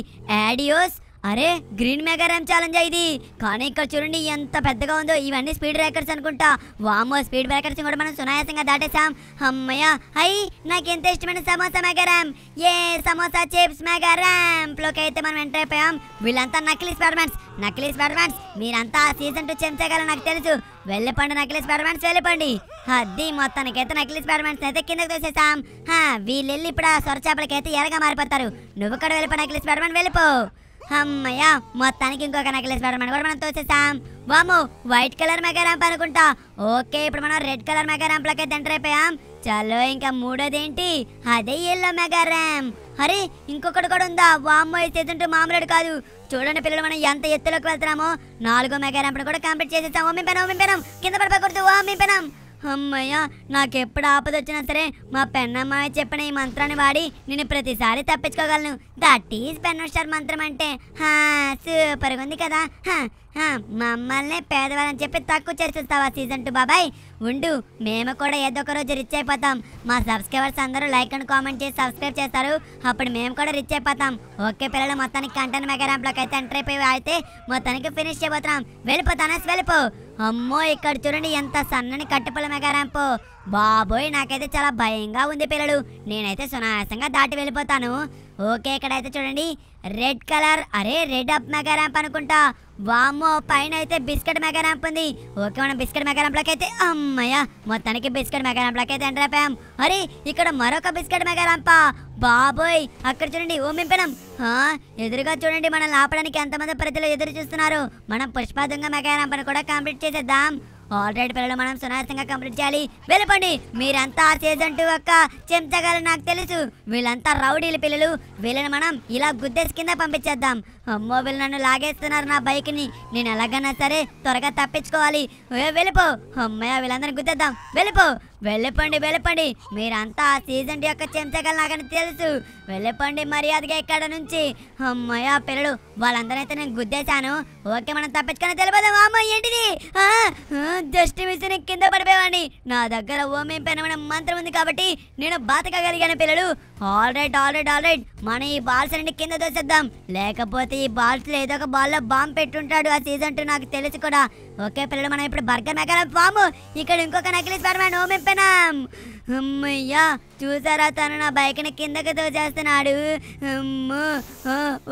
యాడియోస్ అరే గ్రీన్ మెగా ర్యామ్ ఛాలెంజ్ ఇది కానీ ఇక్కడ చూడండి ఎంత పెద్దగా ఉందో ఇవన్నీ స్పీడ్ బ్రేకర్స్ అనుకుంటా వామో స్పీడ్ బ్రేకర్స్ కూడా మనం సునాయాసంగా దాటేసాం అమ్మయ్య అయ్యి నాకు ఎంత ఇష్టమైన సమోసా మెగా ర్యామ్ ఏ సమోసా చిప్స్ మెగా లోకి అయితే మనం ఎంటర్ అయిపోయాం వీళ్ళంతా నకిలీ స్పైడర్మెన్స్ నకిలీ స్పైడర్మెన్స్ మీరంతా సీజన్ టూ చెంచగల నాకు తెలుసు వెళ్ళిపోండి నకిలీ స్పైడర్మెన్స్ వెళ్ళిపోండి అది మొత్తానికైతే నకిలీ స్పైడర్మెన్స్ అయితే కిందకు తోసేసాం వీళ్ళు వెళ్ళి ఇప్పుడు ఆ సొరచేపలకైతే ఎరగా మారిపోతారు నువ్వు కూడా వెళ్ళిపో నకిలీ స్పైడర్మెన్ వెళ్ళిపో అమ్మయ్యా మొత్తానికి ఇంకొక నెక్లెస్ పెడమని కూడా మనం తోసేసాం వాము వైట్ కలర్ మెగా ర్యాంప్ అనుకుంటా ఓకే ఇప్పుడు మనం రెడ్ కలర్ మెగా ర్యాంప్ లోకి ఎంటర్ అయిపోయాం చలో ఇంకా మూడోది ఏంటి అదే ఎల్లో మెగా ర్యామ్ అరే ఇంకొకటి కూడా ఉందా వామ్మ ఎత్తుంటే మామూలు కాదు చూడండి పిల్లలు మనం ఎంత ఎత్తులోకి వెళ్తున్నామో నాలుగో మెగా ర్యాంప్ కూడా కంప్లీట్ చేసేసాం ఓమింపెనం ఓమింపెనం కింద పడిపోకూడదు ఓమింపెనం నాకు నాకెప్పుడు ఆపద వచ్చినా సరే మా పెన్నమ్మాయి చెప్పిన ఈ మంత్రాన్ని వాడి నేను ప్రతిసారి తప్పించుకోగలను దట్ ఈజ్ పెన్నోస్టార్ మంత్రం అంటే హా సూపర్గా ఉంది కదా మమ్మల్ని పేదవాళ్ళని చెప్పి తక్కువ చేసేస్తావా సీజన్ టూ బాబాయ్ ఉండు మేము కూడా ఏదో ఒక రోజు రిచ్ అయిపోతాం మా సబ్స్క్రైబర్స్ అందరూ లైక్ అండ్ కామెంట్ చేసి సబ్స్క్రైబ్ చేస్తారు అప్పుడు మేము కూడా రిచ్ అయిపోతాం ఓకే పిల్లలు మొత్తానికి కంటెంట్ మెగా ర్యాంప్లోకి అయితే ఎంటర్ అయిపోయి అయితే మొత్తానికి ఫినిష్ చేయబోతున్నాం వెళ్ళిపోతానస్ వెళ్ళిపో అమ్మో ఇక్కడ చూడండి ఎంత సన్నని కట్టుపల మెగారాంపు బాబోయ్ నాకైతే చాలా భయంగా ఉంది పిల్లలు నేనైతే సునాయాసంగా దాటి వెళ్ళిపోతాను ఓకే ఇక్కడ అయితే చూడండి రెడ్ కలర్ అరే రెడ్ అప్ మెగా ర్యాంప్ అనుకుంటా వామో పైన అయితే బిస్కెట్ మెగా ర్యాంప్ ఉంది ఓకే మనం బిస్కెట్ మెగా ర్యాంప్లోకి అయితే అమ్మయ్య మొత్తానికి బిస్కెట్ మెగా ర్యాంప్లోకి అయితే ఎంటర్ అయిపోయాం అరే ఇక్కడ మరొక బిస్కెట్ మెగా ర్యాంప్ బాబోయ్ అక్కడ చూడండి ఓ మింపినం ఎదురుగా చూడండి మనం ఆపడానికి ఎంతమంది ప్రజలు ఎదురు చూస్తున్నారు మనం పుష్పాదంగా మెగా ర్యాంప్ను కూడా కంప్లీట్ చేసేద్దాం ఆల్రెడీ పిల్లలు మనం సునాయాసంగా కంప్లీట్ చేయాలి వెళ్ళిపోండి మీరంతా సీజన్ టూ ఒక్క చెంచగాలు నాకు తెలుసు వీళ్ళంతా రౌడీల పిల్లలు వీళ్ళని మనం ఇలా గుద్దేసి కింద పంపించేద్దాం అమ్మో వీళ్ళు నన్ను లాగేస్తున్నారు నా బైక్ని నేను ఎలాగన్నా సరే త్వరగా తప్పించుకోవాలి వెళ్ళిపో అమ్మాయ వీళ్ళందరినీ గుద్దేద్దాం వెళ్ళిపో వెళ్ళపండి వెళ్ళపండి మీరంతా ఆ సీజన్ యొక్క చెంచగలు నాకని తెలుసు వెళ్ళపండి మర్యాదగా ఇక్కడ నుంచి అమ్మయ్య పిల్లలు అయితే నేను గుద్దేశాను ఓకే మనం తప్పించుకొని తెలియదు అమ్మ ఏంటిది జస్ట్ మిస్ కింద పడిపోయేవాడి నా దగ్గర ఓమేం పైన మంత్రం ఉంది కాబట్టి నేను బతకగలిగాను పిల్లలు all right all right all right మనం ఈ బాల్స్ అన్ని కింద దోసేద్దాం లేకపోతే ఈ బాల్స్ లో ఏదో ఒక బాల్లో బాంబు పెట్టుంటాడు ఆ సీజన్ నాకు తెలుసు కూడా ఓకే పిల్లలు మనం ఇప్పుడు బర్గర్ మెకాల బాంబు ఇక్కడ ఇంకొక నకిలీ స్పర్మాన్ ఓమేం అమ్మయ్యా చూసారా తను నా బైక్ని కిందకి తోచేస్తున్నాడు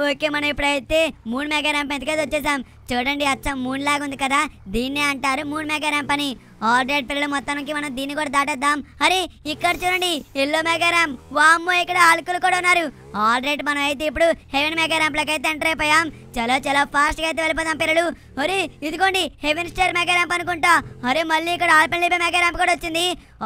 ఓకే మనం ఇప్పుడైతే మూడు మెగా ర్యాంప్ ఎంతకే వచ్చేసాం చూడండి అచ్చం మూడు లాగా ఉంది కదా దీన్నే అంటారు మూడు మెగా ర్యాంప్ అని ఆర్డర్ పిల్లలు మొత్తానికి మనం దీన్ని కూడా దాటేద్దాం అరే ఇక్కడ చూడండి ఎల్లో మెగా ర్యాంప్ వామ్మో ఇక్కడ ఆల్కులు కూడా ఉన్నారు ఆల్రెడీ మనం అయితే ఇప్పుడు హెవెన్ మెగా లకి అయితే ఎంటర్ అయిపోయాం చలో చలో ఫాస్ట్గా అయితే వెళ్ళిపోదాం పిల్లలు అరే ఇదిగోండి హెవెన్ స్టార్ మెగా ర్యాంప్ అనుకుంటా అరే మళ్ళీ ఇక్కడ ఆల్పెన్ మెగా ర్యాంప్ కూడా వచ్చింది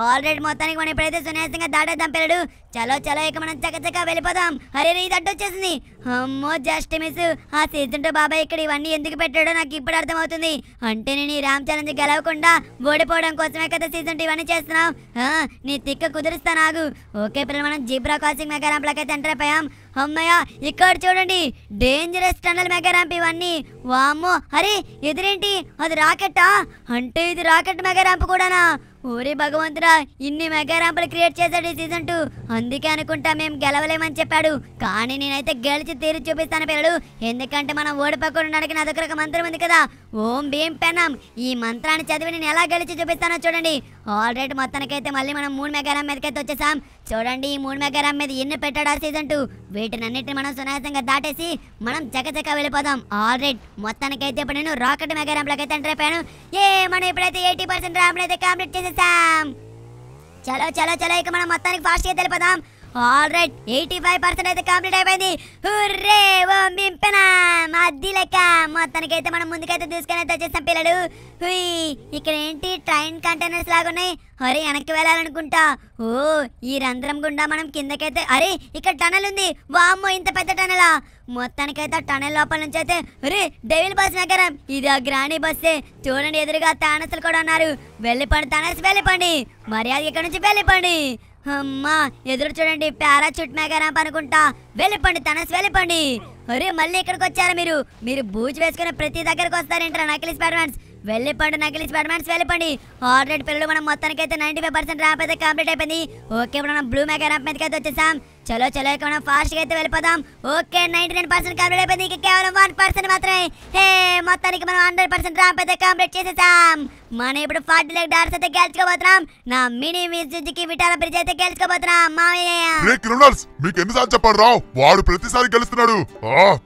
ఆల్రెడీ మొత్తానికి మనం ఎప్పుడైతే సునాయాసంగా దాటేద్దాం పిల్లడు చలో చలో ఇక మనం చక్క వెళ్ళిపోదాం అరే రీ నీ వచ్చేసింది అమ్మో జస్ట్ మిస్ ఆ సీజన్ టూ బాబాయ్ ఇక్కడ ఇవన్నీ ఎందుకు పెట్టాడో నాకు ఇప్పుడు అర్థమవుతుంది అంటే నేను ఈ రామ్ ఛాలెంజ్ గెలవకుండా ఓడిపోవడం కోసమే కదా టూ ఇవన్నీ చేస్తున్నావు నీ తిక్క కుదురుస్తా నాకు ఓకే పిల్లలు మనం జీబ్రా క్రాసింగ్ మెగా ర్యాంప్లకైతే ఎంటర్ అయిపోయాం అమ్మయ్య ఇక్కడ చూడండి డేంజరస్ టనల్ మెగా ర్యాంప్ ఇవన్నీ వామ్మో అరే ఎదురేంటి అది రాకెట్టా అంటే ఇది రాకెట్ మెగా ర్యాంప్ కూడానా ఓరే భగవంతుడా ఇన్ని మెగా ర్యాంపులు క్రియేట్ చేశాడు ఈ సీజన్ టూ అందుకే అనుకుంటా మేము గెలవలేమని చెప్పాడు కానీ నేనైతే గెలిచి తీరి చూపిస్తాను పిల్లలు ఎందుకంటే మనం ఓడిపోకుండా అదొక మంత్రం ఉంది కదా ఓం భీం పెనం ఈ మంత్రాన్ని చదివి నేను ఎలా గెలిచి చూపిస్తానో చూడండి ఆల్ రైట్ మొత్తానికైతే మళ్ళీ మనం మూడు మెగారామ్ మీదకైతే వచ్చేసాం చూడండి ఈ మూడు మెగారామ్ మీద ఎన్ని పెట్టాడా ఆ సీజన్ టూ అన్నింటిని మనం సునాయాసంగా దాటేసి మనం చకచక వెళ్ళిపోదాం ఆల్ రైట్ మొత్తానికైతే ఇప్పుడు నేను రాకెట్ మెగారామ్లోకి అయితే ఎంటర్ అయిపోయాను ఏ మనం ఇప్పుడైతే ఎయిటీ పర్సెంట్ రామ్ అయితే కంప్లీట్ చేసేసాం చలో చలో చలో ఇక మనం మొత్తానికి ఫాస్ట్గా వెళ్ళిపోదాం all right eighty five percent అయితే కంప్లీట్ అయిపోయింది హుర్రే ఓ మింపెన మధ్య లెక్క మొత్తానికైతే మనం ముందుకైతే తీసుకుని అయితే వచ్చేసాం పిల్లలు హుయ్ ఇక్కడ ఏంటి ట్రైన్ కంటైనర్స్ లాగా ఉన్నాయి అరే వెనక్కి వెళ్ళాలనుకుంటా ఓ ఈ రంధ్రం గుండా మనం కిందకైతే అరే ఇక్కడ టనల్ ఉంది వామ్మో ఇంత పెద్ద టనలా మొత్తానికైతే టనల్ లోపల నుంచి అయితే అరే డెవిల్ బస్ నగరం ఇది ఆ గ్రాణి బస్సే చూడండి ఎదురుగా తానసులు కూడా ఉన్నారు వెళ్ళిపోండి తానస్ వెళ్ళిపోండి మర్యాద ఇక్కడ నుంచి వెళ్ళిపోండి అమ్మా ఎదురు చూడండి పారాచూట్ మేఘారాం అనుకుంటా వెళ్ళిపోండి తనస్ వెళ్ళిపోండి అరే మళ్ళీ ఇక్కడికి వచ్చారా మీరు మీరు బూజ్ వేసుకునే ప్రతి దగ్గరకు వస్తారంటారా నకిలీ స్పైడర్మ్యాన్స్ వెళ్ళిపోండి నకిలీ స్పైడర్మ్యాన్స్ వెళ్ళిపోండి ఆల్రెడీ పిల్లలు మనం మొత్తానికి అయితే నైంటీ ఫైవ్ పర్సెంట్ ర్యాంప్ అయితే కంప్లీట్ అయిపోయింది ఓకే మనం బ్లూ మేఘా ర్యాంప్ మీదకి అయితే వచ్చేసాం చలో చలో ఇక్కడ మనం ఫాస్ట్గా అయితే వెళ్ళిపోదాం okay ninety nine percent complete అయిపోయింది కేవలం వన్ పర్సెంట్ మాత్రమే హే మొత్తానికి మనం హండ్రెడ్ పర్సెంట్ ర్యాంప్ అయితే కంప్లీట్ చేసేసాం మనం ఇప్పుడు ఫార్టీ లైక్ డాన్స్ అయితే గెలుచుకోబోతున్నాం నా మినీ మ్యూజిక్కి విటాల బ్రిడ్జ్ అయితే గెలుచుకోబోతున్నాం మామయ్య క్రిమినల్స్ మీకు ఎన్నిసార్లు చెప్పాడు రావు వాడు ప్రతిసారి గెలుస్తున్నాడు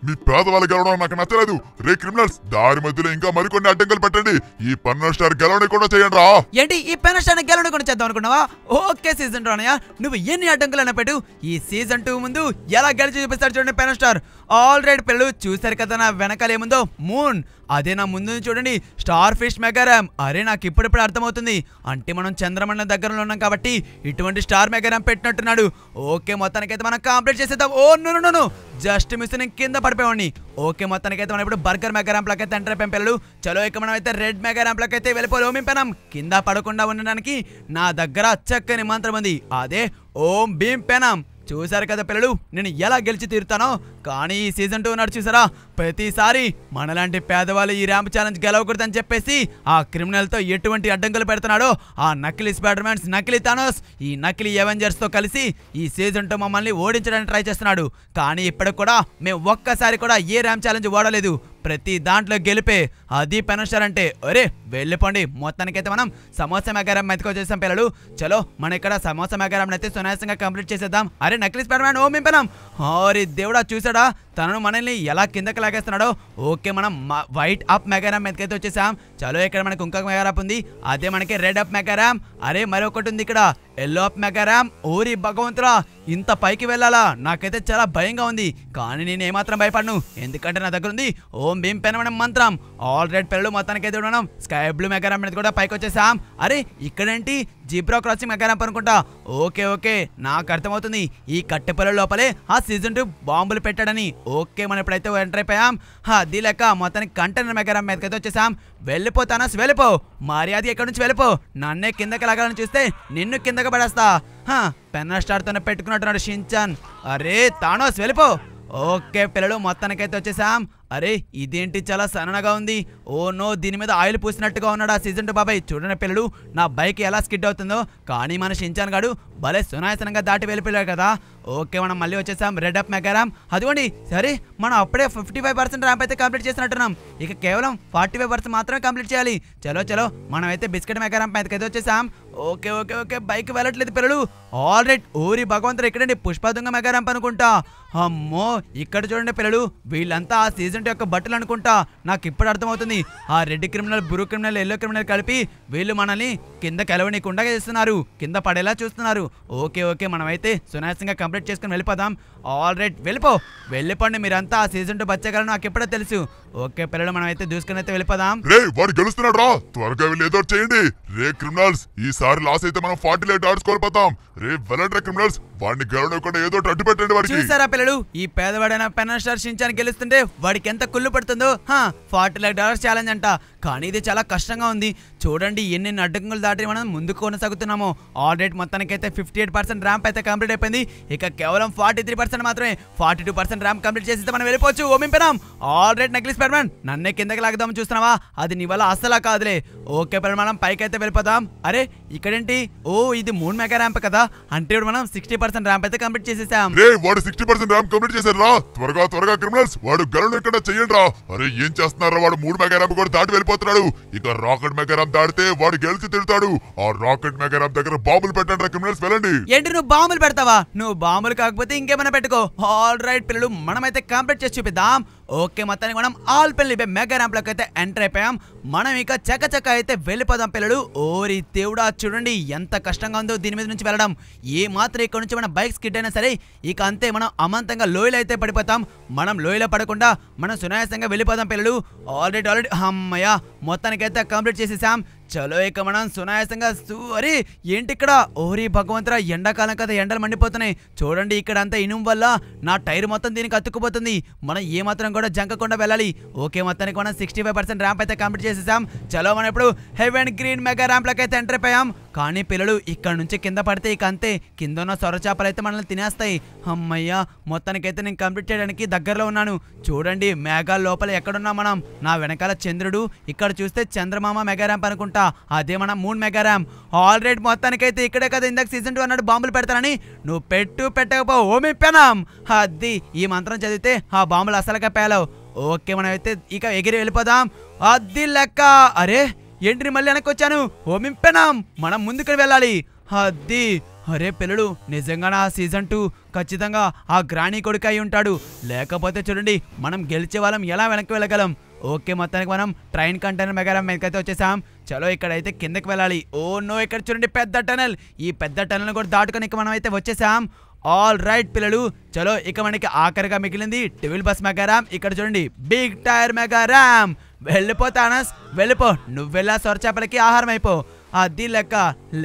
మీ పేదవాళ్ళు గెలవడం నాకు నచ్చలేదు రే క్రిమినల్స్ దారి మధ్యలో ఇంకా మరికొన్ని అడ్డంకులు పెట్టండి ఈ పన్నెండు స్టార్ గెలవని కూడా చేయండి రా ఏంటి ఈ పన్నెండు స్టార్ గెలవని కూడా చేద్దాం అనుకున్నావా ఓకే సీజన్ రానయ్య నువ్వు ఎన్ని అడ్డంకులు అయినా పెట్టు ఈ సీజన్ టూ ముందు ఎలా గెలిచి చూపిస్తారు చూడండి పెన్ స్టార్ ఆల్ రైట్ పిల్లలు చూసారు కదా నా వెనకాలేముందో మూన్ అదే నా ముందు చూడండి స్టార్ ఫిష్ మెగారామ్ అరే నాకు ఇప్పుడిప్పుడు అర్థమవుతుంది అంటే మనం చంద్రమండలం దగ్గరలో ఉన్నాం కాబట్టి ఇటువంటి స్టార్ మెగారామ్ పెట్టినట్టున్నాడు ఓకే మొత్తానికైతే మనం కంప్లీట్ చేసేద్దాం ఓ నూను జస్ట్ మిస్ నేను కింద పడిపోయాడిని ఓకే మొత్తానికైతే మనం ఇప్పుడు బర్గర్ మెగారాంప్లకి అయితే ఎంటర్ అయిపోయాం పిల్లలు చలో ఇక మనం అయితే రెడ్ మెగారాంప్లకి అయితే వెళ్ళిపోయి ఓమింపాం కింద పడకుండా ఉండడానికి నా దగ్గర చక్కని మంత్రం ఉంది అదే ఓం భీం పెనాం చూసారు కదా పిల్లలు నేను ఎలా గెలిచి తీరుతానో కానీ ఈ సీజన్ టూ నాడు చూసారా ప్రతిసారి మనలాంటి పేదవాళ్ళు ఈ ర్యాంప్ ఛాలెంజ్ గెలవకూడదని చెప్పేసి ఆ క్రిమినల్తో ఎటువంటి అడ్డంకులు పెడుతున్నాడో ఆ నకిలీ స్పైడర్మ్యాన్స్ నకిలీ థానోస్ ఈ నకిలీ ఎవెంజర్స్తో కలిసి ఈ సీజన్ టూ మమ్మల్ని ఓడించడానికి ట్రై చేస్తున్నాడు కానీ ఇప్పటికి కూడా మేము ఒక్కసారి కూడా ఏ ర్యాంప్ ఛాలెంజ్ ఓడలేదు ప్రతి దాంట్లో గెలిపే అది పెనస్టర్ అంటే ఒరే వెళ్ళిపోండి మొత్తానికైతే మనం సమోసా మెగారం చేసాం పిల్లలు చలో మన ఇక్కడ సమోసా మెగారం అయితే సునాయాసంగా కంప్లీట్ చేసేద్దాం అరే నక్లీస్ స్పైడర్ ఓ మింపినాం ఆరి దేవుడా చూసాడా తనను మనల్ని ఎలా కిందకి లాగేస్తున్నాడో ఓకే మనం వైట్ అప్ మెగారామ్ మీదకైతే వచ్చేసాం చలో ఇక్కడ మనకి ఇంకొక మెగారాప్ ఉంది అదే మనకి రెడ్ అప్ మెగారామ్ అరే మరొకటి ఉంది ఇక్కడ ఎల్లో అప్ మెగారామ్ ఓరి భగవంతురా ఇంత పైకి వెళ్ళాలా నాకైతే చాలా భయంగా ఉంది కానీ నేను ఏమాత్రం భయపడను ఎందుకంటే నా దగ్గర ఉంది ఓం భీం పెనమడం మంత్రం ఆల్ రెడ్ మొత్తానికి అయితే ఉన్నాం స్కై బ్లూ మెగారామ్ మీద కూడా పైకి వచ్చేసాం అరే ఇక్కడేంటి జీబ్రా క్రాసింగ్ మెకానిప్ అనుకుంటా ఓకే ఓకే నాకు అర్థమవుతుంది ఈ కట్టెపల్ల లోపలే ఆ సీజన్ టూ బాంబులు పెట్టాడని ఓకే మనం ఇప్పుడైతే ఎంటర్ అయిపోయాం అది లెక్క మొత్తానికి కంటైనర్ మెకానిప్ మీదకైతే వచ్చేసాం వెళ్ళిపోతానస్ వెళ్ళిపో మర్యాద ఎక్కడి నుంచి వెళ్ళిపో నన్నే కిందకి లాగాలని చూస్తే నిన్ను కిందకి పడేస్తా పెన్న స్టార్తో పెట్టుకున్నట్టున్నాడు షించాన్ అరే తానోస్ వెళ్ళిపో ఓకే పిల్లలు మొత్తానికైతే వచ్చేసాం అరే ఇదేంటి చాలా సన్నగా ఉంది ఓ నో దీని మీద ఆయిల్ పూసినట్టుగా ఉన్నాడు ఆ సీజన్ బాబాయ్ చూడండి పిల్లలు నా బైక్ ఎలా స్కిడ్ అవుతుందో కానీ మన షించాన్ గాడు భలే సునాయసనంగా దాటి వెళ్ళిపోయాడు కదా ఓకే మనం మళ్ళీ వచ్చేసాం రెడ్ అప్ మెగారామ్ అదిగోండి సరే మనం అప్పుడే ఫిఫ్టీ ఫైవ్ పర్సెంట్ ర్యాంప్ అయితే కంప్లీట్ చేసినట్టున్నాం ఇక కేవలం ఫార్టీ ఫైవ్ పర్సెంట్ మాత్రమే కంప్లీట్ చేయాలి చలో చలో మనం అయితే బిస్కెట్ మెగారామ్ అయితే వచ్చేసాం ఓకే ఓకే ఓకే బైక్ వెళ్ళట్లేదు పిల్లలు ఆల్ రైట్ ఊరి భగవంతుడు ఎక్కడండి పుష్పదుంగ మెగారంప్ అనుకుంటా అమ్మో ఇక్కడ చూడండి పిల్లలు వీళ్ళంతా ఆ సీజన్ యొక్క బట్టలు అనుకుంటా నాకు ఇప్పుడు అర్థమవుతుంది ఆ red criminal blue criminal yellow criminal కలిపి వీళ్ళు మనల్ని కింద కుండగా చేస్తున్నారు కింద పడేలా చూస్తున్నారు ఓకే ఓకే మనమైతే సునాయాసంగా కంప్లీట్ చేసుకుని వెళ్ళిపోదాం ఆల్ రైట్ వెళ్ళిపో వెళ్ళిపోండి మీరంతా ఆ సీజన్ టు బచ్చగాలను నాకు ఎప్పుడో తెలుసు ఓకే పిల్లలు మనం అయితే దూసుకుని అయితే వెళ్ళిపోదాం రే వాడు గెలుస్తున్నాడు రా త్వరగా వెళ్ళి ఏదో చేయండి రే క్రిమినల్స్ ఈసారి లాస్ అయితే మనం ఫార్టీ లైట్ ఆడుకోలిపోతాం రే వెళ్ళండి క్రిమినల్స్ వాడిని గెలవకుండా ఏదో అడ్డు పెట్టండి వాడికి చూసారా పిల్లలు ఈ పేదవాడైన పెనల్ స్టార్ షించాన్ని గెలుస్తుంటే వాడికి ఎంత కుళ్ళు పడుతుందో ఫార్టీ లైట్ డాలర్స్ ఛాలెంజ్ అంట కానీ ఇది చాలా కష్టంగా ఉంది చూడండి ఎన్ని అడ్డంకులు దాటి మనం ముందుకు కొనసాగుతున్నాము ఆల్ రేట్ మొత్తానికి అయితే ఫిఫ్టీ ఎయిట్ పర్సెంట్ ర్యాంప్ అయితే కంప్లీట్ అయిపోయింది ఇక కేవలం ఫార్టీ త్రీ పర్సెంట్ మాత్రమే forty two percent ramp complete చేసి మనం వెళ్ళిపోవచ్చు ఆల్ రేట్ నగిలి స్పైడర్ నన్నే కిందకి లాగుదామని చూస్తున్నావా అది నీ వల్ల అసలా కాదులే ఓకే పని మనం పైకైతే వెళ్ళిపోదాం అరే ఇక్కడేంటి ఓ ఇది మూడు మెగా ర్యాంప్ కదా అంటే మనం సిక్స్టీ పర్సెంట్ ర్యాంప్ అయితే కంప్లీట్ చేసేసాం రే వాడు సిక్స్టీ పర్సెంట్ ర్యాంప్ కంప్లీట్ చేశారు రా త్వరగా త్వరగా క్రిమినల్స్ వాడు గలను ఎక్కడ చెయ్యండి రా అరే ఏం చేస్తున్నారా వాడు మూడు మెగా ర్యాంప్ కూడా దాటి వెళ్ళిపోతున్నాడు ఇక రాకెట్ మెగా ర్యాంప్ దాటితే వాడు గెలిచి తిడతాడు ఆ రాకెట్ మెగా ర్యాంప్ దగ్గర బాంబులు పెట్టండి రా క్రిమినల్స్ వెళ్ళండి ఏంటి నువ్వు బాంబులు పెడతావా నువ్వు బాంబులు కాకపోతే ఇంకేమైనా పెట్టుకో ఆల్ రైట్ పిల్లలు మనమైతే కంప్లీట్ చేసి చూపిద్దాం ఓకే మొత్తానికి మనం ఆల్ పెళ్లి మెగా లోకి అయితే ఎంటర్ అయిపోయాం మనం ఇక చకచక అయితే వెళ్ళిపోదాం పిల్లలు ఓరి దేవుడా చూడండి ఎంత కష్టంగా ఉందో దీని మీద నుంచి వెళ్ళడం ఏ మాత్రం ఇక్కడ నుంచి మన బైక్ స్కిడ్ అయినా సరే ఇక అంతే మనం అమంతంగా లోయలో అయితే పడిపోతాం మనం లోయలో పడకుండా మనం సునాయాసంగా వెళ్ళిపోదాం పిల్లలు ఆల్రెడీ ఆల్రెడీ అమ్మయ్య మొత్తానికైతే కంప్లీట్ చేసేసాం చలో ఇక మనం సునాయాసంగా అరే ఏంటి ఇక్కడ ఓరి భగవంతురా ఎండాకాలం కదా ఎండలు మండిపోతున్నాయి చూడండి ఇక్కడ అంతా ఇనుము వల్ల నా టైర్ మొత్తం దీనికి అతుక్కుపోతుంది మనం ఏమాత్రం కూడా జంకకుండా వెళ్ళాలి ఓకే మొత్తానికి మనం సిక్స్టీ ర్యాంప్ అయితే కంప్లీట్ చేసేసాం చలో మనం ఇప్పుడు హెవెన్ గ్రీన్ మెగా ర్యాంప్లోకి అయితే ఎంటర్ అయిపోయాం కానీ పిల్లలు ఇక్కడ నుంచి కింద పడితే ఇక అంతే కింద ఉన్న సొరచేపలు అయితే మనల్ని తినేస్తాయి అమ్మయ్యా మొత్తానికైతే నేను కంప్లీట్ చేయడానికి దగ్గరలో ఉన్నాను చూడండి మేఘాల లోపల ఎక్కడున్నా మనం నా వెనకాల చంద్రుడు ఇక్కడ చూస్తే చంద్రమామ మెగా ర్యాంప్ అనుకుంటా అనమాట అదే మన మూడు మెగా ర్యామ్ ఆల్రెడీ మొత్తానికైతే ఇక్కడే కదా ఇందాక సీజన్ టూ అన్నాడు బాంబులు పెడతానని నువ్వు పెట్టు పెట్టకపో ఓమి పెనాం అది ఈ మంత్రం చదివితే ఆ బాంబులు అసలుగా పేలవు ఓకే మనమైతే ఇక ఎగిరి వెళ్ళిపోదాం అది లెక్క అరే ఏంటి మళ్ళీ వెనక్కి వచ్చాను ఓమింపెనాం మనం ముందుకు వెళ్ళాలి అది అరే పిల్లడు నిజంగా ఆ సీజన్ టూ ఖచ్చితంగా ఆ గ్రాణి కొడుకు అయి ఉంటాడు లేకపోతే చూడండి మనం గెలిచే వాళ్ళం ఎలా వెనక్కి వెళ్ళగలం ఓకే మొత్తానికి మనం ట్రైన్ కంటైనర్ మెగారం మీదకైతే వచ్చేసాం చలో ఇక్కడైతే కిందకి వెళ్ళాలి ఓ నో ఇక్కడ చూడండి పెద్ద టనల్ ఈ పెద్ద టనల్ కూడా దాటుకొని మనం అయితే వచ్చేసాం ఆల్ రైట్ పిల్లలు చలో ఇక మనకి ఆఖరిగా మిగిలింది టివిల్ బస్ మెగారామ్ ఇక్కడ చూడండి బిగ్ టైర్ మెగారామ్ వెళ్ళిపో తానస్ వెళ్ళిపో నువ్వెళ్ళా సొరచేపలకి ఆహారం అయిపో అది లెక్క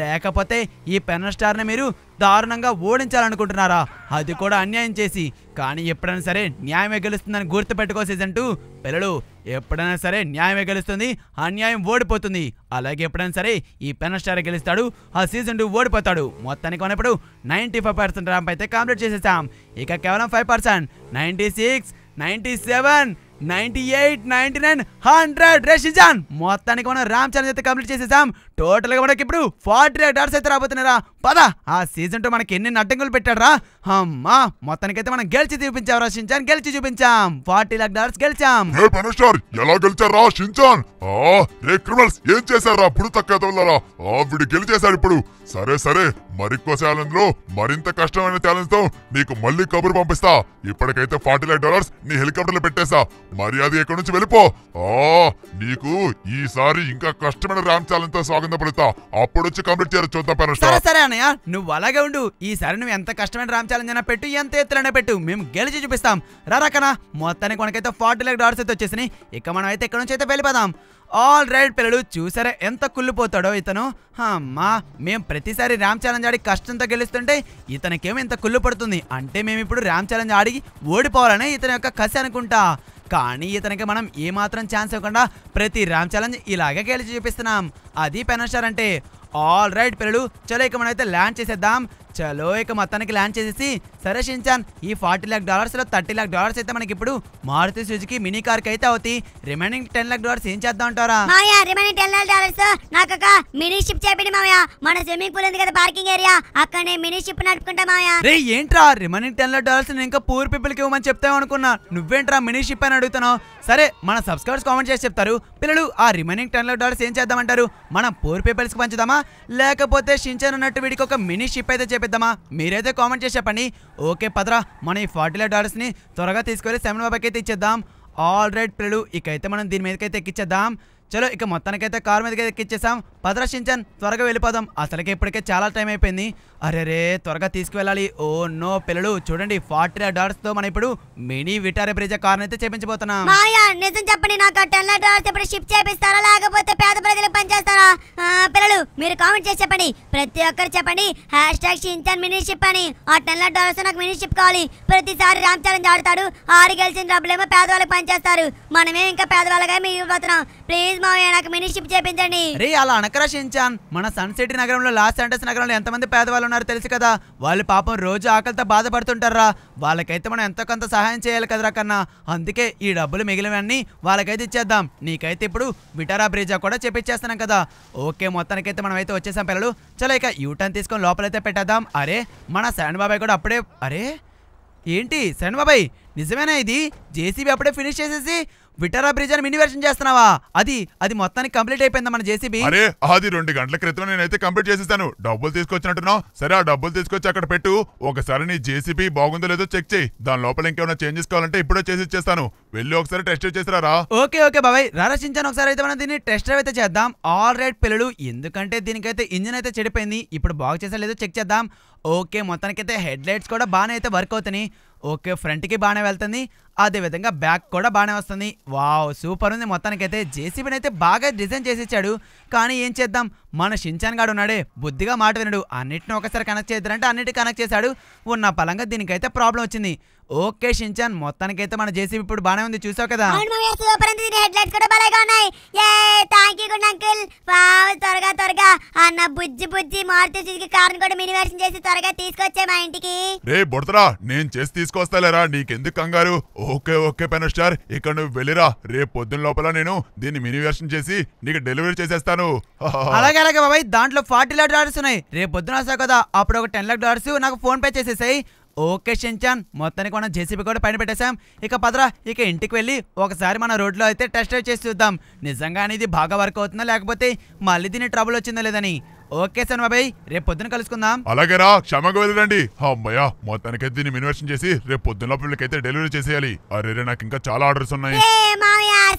లేకపోతే ఈ పెన్న స్టార్ని మీరు దారుణంగా ఓడించాలనుకుంటున్నారా అది కూడా అన్యాయం చేసి కానీ ఎప్పుడైనా సరే న్యాయమే గెలుస్తుందని గుర్తుపెట్టుకో సీజన్ టూ పిల్లలు ఎప్పుడైనా సరే న్యాయమే గెలుస్తుంది అన్యాయం ఓడిపోతుంది అలాగే ఎప్పుడైనా సరే ఈ పెనస్టార్ గెలుస్తాడు ఆ సీజన్ టూ ఓడిపోతాడు మొత్తానికి ఉన్నప్పుడు నైంటీ ఫైవ్ పర్సెంట్ ర్యాంప్ అయితే కంప్లీట్ చేసేసాం ఇక కేవలం five percent ninety six ninety seven ninety eight ninety nine hundred రెసిజాన్ మొత్తానికి మనం రామ్ చరణ్ అయితే కంప్లీట్ చేసేసాం టోటల్గా మనకి ఇప్పుడు ఫార్టీ ఎయిట్ అవర్స్ అయితే రాబోతున్నారా పద ఆ సీజన్తో మనకి ఎన్ని అడ్డంకులు పెట్టాడరా అమ్మా మొత్తానికైతే మనం గెలిచి చూపించాం రా గెలిచి చూపించాం ఫార్టీ లాక్ డాలర్స్ గెలిచాం హే పనస్టార్ ఎలా గెలిచారా షించాన్ ఆ రే క్రిమినల్స్ ఏం చేశారా అప్పుడు తక్కువ ఆ వీడు గెలిచేశాడు ఇప్పుడు సరే సరే మరికో ఛాలెంజ్ లో మరింత కష్టమైన ఛాలెంజ్ తో నీకు మళ్ళీ కబురు పంపిస్తా ఇప్పటికైతే ఫార్టీ లైక్ డాలర్స్ నీ హెలికాప్టర్లు పెట్టేసా మర్యాద ఎక్కడి నుంచి వెళ్ళిపో ఆ నీకు ఈసారి ఇంకా కష్టమైన రాంచాలంతో స్వాగతం అప్పుడు వచ్చి కంప్లీట్ చేయరు చూద్దాం సరే సరే అన్నయ్య నువ్వు అలాగే ఉండు ఈసారి నువ్వు ఎంత కష్టమైన రామ్ ఛాలెంజ్ అయినా పెట్టు ఎంత ఎత్తులైనా పెట్టు మేము గెలిచి చూపిస్తాం రా కన్నా మొత్తానికి మనకైతే ఫార్టీ లాక్ డాలర్స్ అయితే వచ్చేసినాయి ఇక మనం అయితే ఇక్కడ నుంచి అయితే వెళ్ళిపోదాం ఆల్ రైట్ పిల్లలు చూసారా ఎంత కుళ్ళిపోతాడో ఇతను అమ్మా మేము ప్రతిసారి ర్యామ్ ఛాలెంజ్ ఆడి కష్టంతో గెలుస్తుంటే ఇతనికేమో ఇంత కుళ్ళు పడుతుంది అంటే మేము ఇప్పుడు ర్యామ్ ఛాలెంజ్ ఆడి ఓడిపోవాలని ఇతని యొక్క కసి అనుకుంటా కానీ ఇతనికి మనం ఏమాత్రం ఛాన్స్ ఇవ్వకుండా ప్రతి రామ్ ఛాలెంజ్ ఇలాగే గెలిచి చూపిస్తున్నాం అది పెనస్టార్ అంటే ఆల్ రైట్ పిల్లలు చలో ఇక మనం అయితే ల్యాండ్ చేసేద్దాం చలో ఇక మొత్తానికి ల్యాండ్ చేసేసి సరే షించాన్ ఈ ఫార్టీ ల్యాక్ లో థర్టీ ల్యాక్ డాలర్స్ అయితే మనకి ఇప్పుడు మారుతి సుజుకి మినీ కార్ అయితే అవుతాయి రిమైనింగ్ టెన్ ల్యాక్ డాలర్స్ ఏం చేద్దాం అంటారా Maya remaining ten lakh dollars నాకు ఒక మినీ షిప్ చేపండి మాయా మన స్విమ్మింగ్ పూల్ ఉంది కదా పార్కింగ్ ఏరియా అక్కడనే మినీ షిప్ నడుపుకుంటా మాయా రే ఏంట్రా రిమైనింగ్ టెన్ ల్యాక్ డాలర్స్ ఇంకా పూర్ పీపుల్ కి ఇవ్వమని చెప్తావు అనుకున్నా నువ్వేంట్రా మినీ షిప్ అని అడుగుతున్నావు సరే మన సబ్స్క్రైబర్స్ కామెంట్ చేసి చెప్తారు పిల్లలు ఆ రిమైనింగ్ టెన్ ల్యాక్ డాలర్స్ ఏం చేద్దామంటారు మనం పూర్ పీపుల్స్ కి పంచుదామా లేకపోతే షించాన్ అన్నట్టు వీడికి ఒక మినీ షిప్ అయితే పెద్దమ్మా మీరైతే కామెంట్ చేసి చెప్పండి ఓకే పదరా మన ఈ ఫార్టీ లైవ్ డాలర్స్ని త్వరగా తీసుకెళ్ళి సెవెన్ బాబాకి అయితే ఇచ్చేద్దాం ఆల్ రైట్ ప్రిలు ఇకైతే మనం దీని మీదకైతే ఎక్కిచ్చేద్దాం చలో ఇక మొత్తానికైతే కారు మీదకి ఎక్కిచ్చేసాం పదరా త్వరగా వెళ్ళిపోదాం అసలుకి ఇప్పటికే చాలా టైం అయిపోయింది రే త్వరగా తీసుకువెళ్ళాలి ఓ నో పిల్లలు చూడండి ఫార్టీ డాలర్స్ తో మనం ఇప్పుడు మినీ విటారే బ్రిడ్జ్ కార్ అయితే చేపించబోతున్నాం నిజం చెప్పండి నాకు టెన్ డాలర్స్ ఇప్పుడు షిప్ చేపిస్తారా లేకపోతే పేద ప్రజలకు పనిచేస్తారా పిల్లలు మీరు కామెంట్ చేసి చెప్పండి ప్రతి ఒక్కరు చెప్పండి hashtag Shinchan mini ship అని ఆ టెన్ డాలర్స్ నాకు మినీ షిప్ కావాలి ప్రతిసారి రామ్ చరణ్ ఆడతాడు ఆరు గెలిచిన డబ్బులేమో పేదవాళ్ళకి పనిచేస్తారు మనమే ఇంకా పేదవాళ్ళగా మిగిలిపోతున్నాం ప్లీజ్ మామయ్య నాకు మినిషిప్ చేపించండి రే అలా అనకరా మన సన్ సిటీ నగరంలో లాస్ సెంటర్స్ నగరంలో ఎంతమంది పేదవాళ్ళు ఉన్నారు తెలుసు కదా వాళ్ళు పాపం రోజు ఆకలితో బాధపడుతుంటారా వాళ్ళకైతే మనం ఎంతో కొంత సహాయం చేయాలి కదరా కన్నా అందుకే ఈ డబ్బులు మిగిలినవన్నీ వాళ్ళకైతే ఇచ్చేద్దాం నీకైతే ఇప్పుడు విటారా బ్రిడ్జా కూడా చేపించేస్తున్నాం కదా ఓకే మొత్తానికైతే మనం అయితే వచ్చేసాం పిల్లలు చలో ఇక యూటర్న్ తీసుకొని లోపలైతే పెట్టేద్దాం అరే మన శరణ్ బాబాయ్ కూడా అప్పుడే అరే ఏంటి శరణ్ బాబాయ్ నిజమేనా ఇది జేసీబీ అప్పుడే ఫినిష్ చేసేసి విటరా బ్రిడ్జ్ అని మినీ చేస్తున్నావా అది అది మొత్తానికి కంప్లీట్ అయిపోయింది మన జేసీబీ అరే అది రెండు గంటల క్రితం నేనైతే కంప్లీట్ చేసేస్తాను డబ్బులు తీసుకొచ్చినట్టున్నావు సరే ఆ డబ్బులు తీసుకొచ్చి అక్కడ పెట్టు ఒకసారి నీ జేసీబీ బాగుందో లేదో చెక్ చేయి దాని లోపల ఇంకేమైనా చేంజెస్ కావాలంటే ఇప్పుడే చేసి ఇచ్చేస్తాను వెళ్ళి ఒకసారి టెస్ట్ చేసిరా ఓకే ఓకే బాబాయ్ రారా చించాను ఒకసారి అయితే మనం దీన్ని టెస్ట్ డ్రైవ్ అయితే చేద్దాం ఆల్ రైట్ పిల్లలు ఎందుకంటే దీనికైతే ఇంజిన్ అయితే చెడిపోయింది ఇప్పుడు బాగు చేసా లేదో చెక్ చేద్దాం ఓకే మొత్తానికైతే హెడ్ లైట్స్ కూడా బాగానే అయితే వర్క్ అవుతాయి ఓకే ఫ్రంట్కి బాగానే వెళ్తుంది అదేవిధంగా బ్యాక్ కూడా బాగానే వస్తుంది వావ్ సూపర్ ఉంది మొత్తానికి అయితే జేసీబీని అయితే బాగా డిజైన్ చేసి ఇచ్చాడు కానీ ఏం చేద్దాం మన షించాన్ గాడు ఉన్నాడే బుద్ధిగా మాట వినడు అన్నిటిని ఒకసారి కనెక్ట్ చేద్దరంటే అన్నిటి కనెక్ట్ చేశాడు ఉన్న పలంగా దీనికైతే ప్రాబ్లం వచ్చింది ఓకే షించాన్ మొత్తానికైతే మన జేసీబీ ఇప్పుడు బానే ఉంది చూసావు కదా సూపర్ ఉంది హెడ్ లైట్స్ కూడా బాగా ఉన్నాయి ఏ థాంక్యూ గుడ్ అంకుల్ వావ్ త్వరగా త్వరగా అన్న బుజ్జి బుజ్జి మారుతి సుజుకి కార్ కూడా వర్షన్ చేసి త్వరగా తీసుకొచ్చే మా ఇంటికి రే బొడతరా నేను చేసి తీసుకొస్తాలేరా నీకెందుకు కంగారు ఓకే ఓకే పెన్ స్టార్ ఇక్కడ నువ్వు వెళ్ళిరా రేపు పొద్దున లోపల నేను దీన్ని వర్షన్ చేసి నీకు డెలివరీ చేసేస్తాను అలాగే అలాగే బాబాయ్ దాంట్లో ఫార్టీ లాక్ డాలర్స్ ఉన్నాయి రేపు పొద్దున వస్తావు కదా అప్పుడు ఒక టెన్ లాక్ డాలర్స్ నాకు ఫోన్ పే చేసేసాయి ఓకే షించాన్ మొత్తానికి మనం జేసీబీ కూడా పైన పెట్టేశాం ఇక పదరా ఇక ఇంటికి వెళ్ళి ఒకసారి మన రోడ్లో అయితే టెస్ట్ డ్రైవ్ చేసి చూద్దాం నిజంగా అనేది బాగా వర్క్ అవుతుందా లేకపోతే మళ్ళీ దీన్ని ట్రబుల్ వచ్చిందా లేదని ఓకే సన్ బాబాయ్ రేపు పొద్దున కలుసుకుందాం రా క్షమగా వెళ్ళండి అమ్మయ్యా మొత్తానికైతే దీన్ని ఇన్వెస్టింగ్ చేసి రేపు పొద్దున అయితే డెలివరీ చేసేయాలి అరే రే నాకు ఇంకా చాలా ఆర్డర్స్ ఉన్నాయి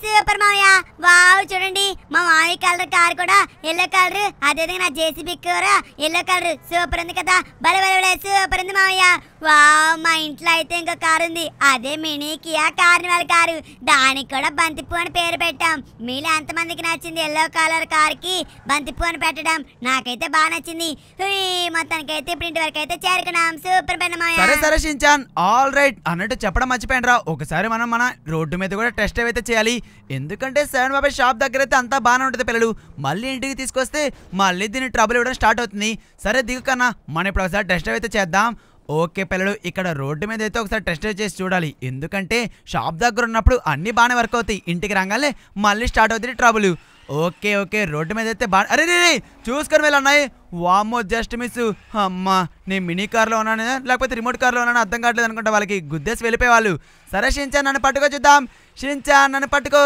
సూపర్ మామయ్య వావ్ చూడండి మా మామయ్య కలర్ కార్ కూడా ఎల్లో కలర్ అదే నా జేసీబీ కూడా ఎల్లో కలర్ సూపర్ ఉంది కదా బల బలే సూపర్ ఉంది మామయ్య వావ్ మా ఇంట్లో అయితే ఇంకో కార్ ఉంది అదే మినీ కియా కార్నివాల్ కారు దానికి కూడా బంతిపూ అని పేరు పెట్టాం మీలో ఎంతమందికి నచ్చింది ఎల్లో కలర్ కార్కి బంతిపూ అని పెట్టడం నాకు నాకైతే బాగా నచ్చింది మొత్తానికైతే ఇప్పుడు ఇంటి వరకు అయితే చేరుకున్నాం సూపర్ సరే సరే షించాన్ ఆల్ రైట్ అన్నట్టు చెప్పడం మర్చిపోయినరా ఒకసారి మనం మన రోడ్డు మీద కూడా టెస్ట్ అయితే చేయాలి ఎందుకంటే సెవెన్ బాబాయ్ షాప్ దగ్గర అయితే అంతా బాగానే ఉంటుంది పిల్లలు మళ్ళీ ఇంటికి తీసుకొస్తే మళ్ళీ దీన్ని ట్రబుల్ ఇవ్వడం స్టార్ట్ అవుతుంది సరే దిగు కన్నా మనం ఇప్పుడు ఒకసారి టెస్ట్ అయితే చేద్దాం ఓకే పిల్లలు ఇక్కడ రోడ్డు మీద అయితే ఒకసారి టెస్ట్ చేసి చూడాలి ఎందుకంటే షాప్ దగ్గర ఉన్నప్పుడు అన్నీ బాగానే వర్క్ అవుతాయి ఇంటికి రాగానే మళ్ళీ స్టార్ట్ అవుతుంది ట్రబుల్ ఓకే ఓకే రోడ్డు మీద అయితే బా అరే రే చూసుకొని వెళ్ళన్నాయి వామ్మో జస్ట్ మిస్ అమ్మ నేను మినీ కార్లో ఉన్నాను లేకపోతే రిమోట్ కార్లో ఉన్నాను అర్థం కావట్లేదు అనుకుంటా వాళ్ళకి గుద్దేసి వెళ్ళిపోయేవాళ్ళు సరే షించాన్ నన్ను పట్టుకో చూద్దాం షించాన్ నన్ను పట్టుకో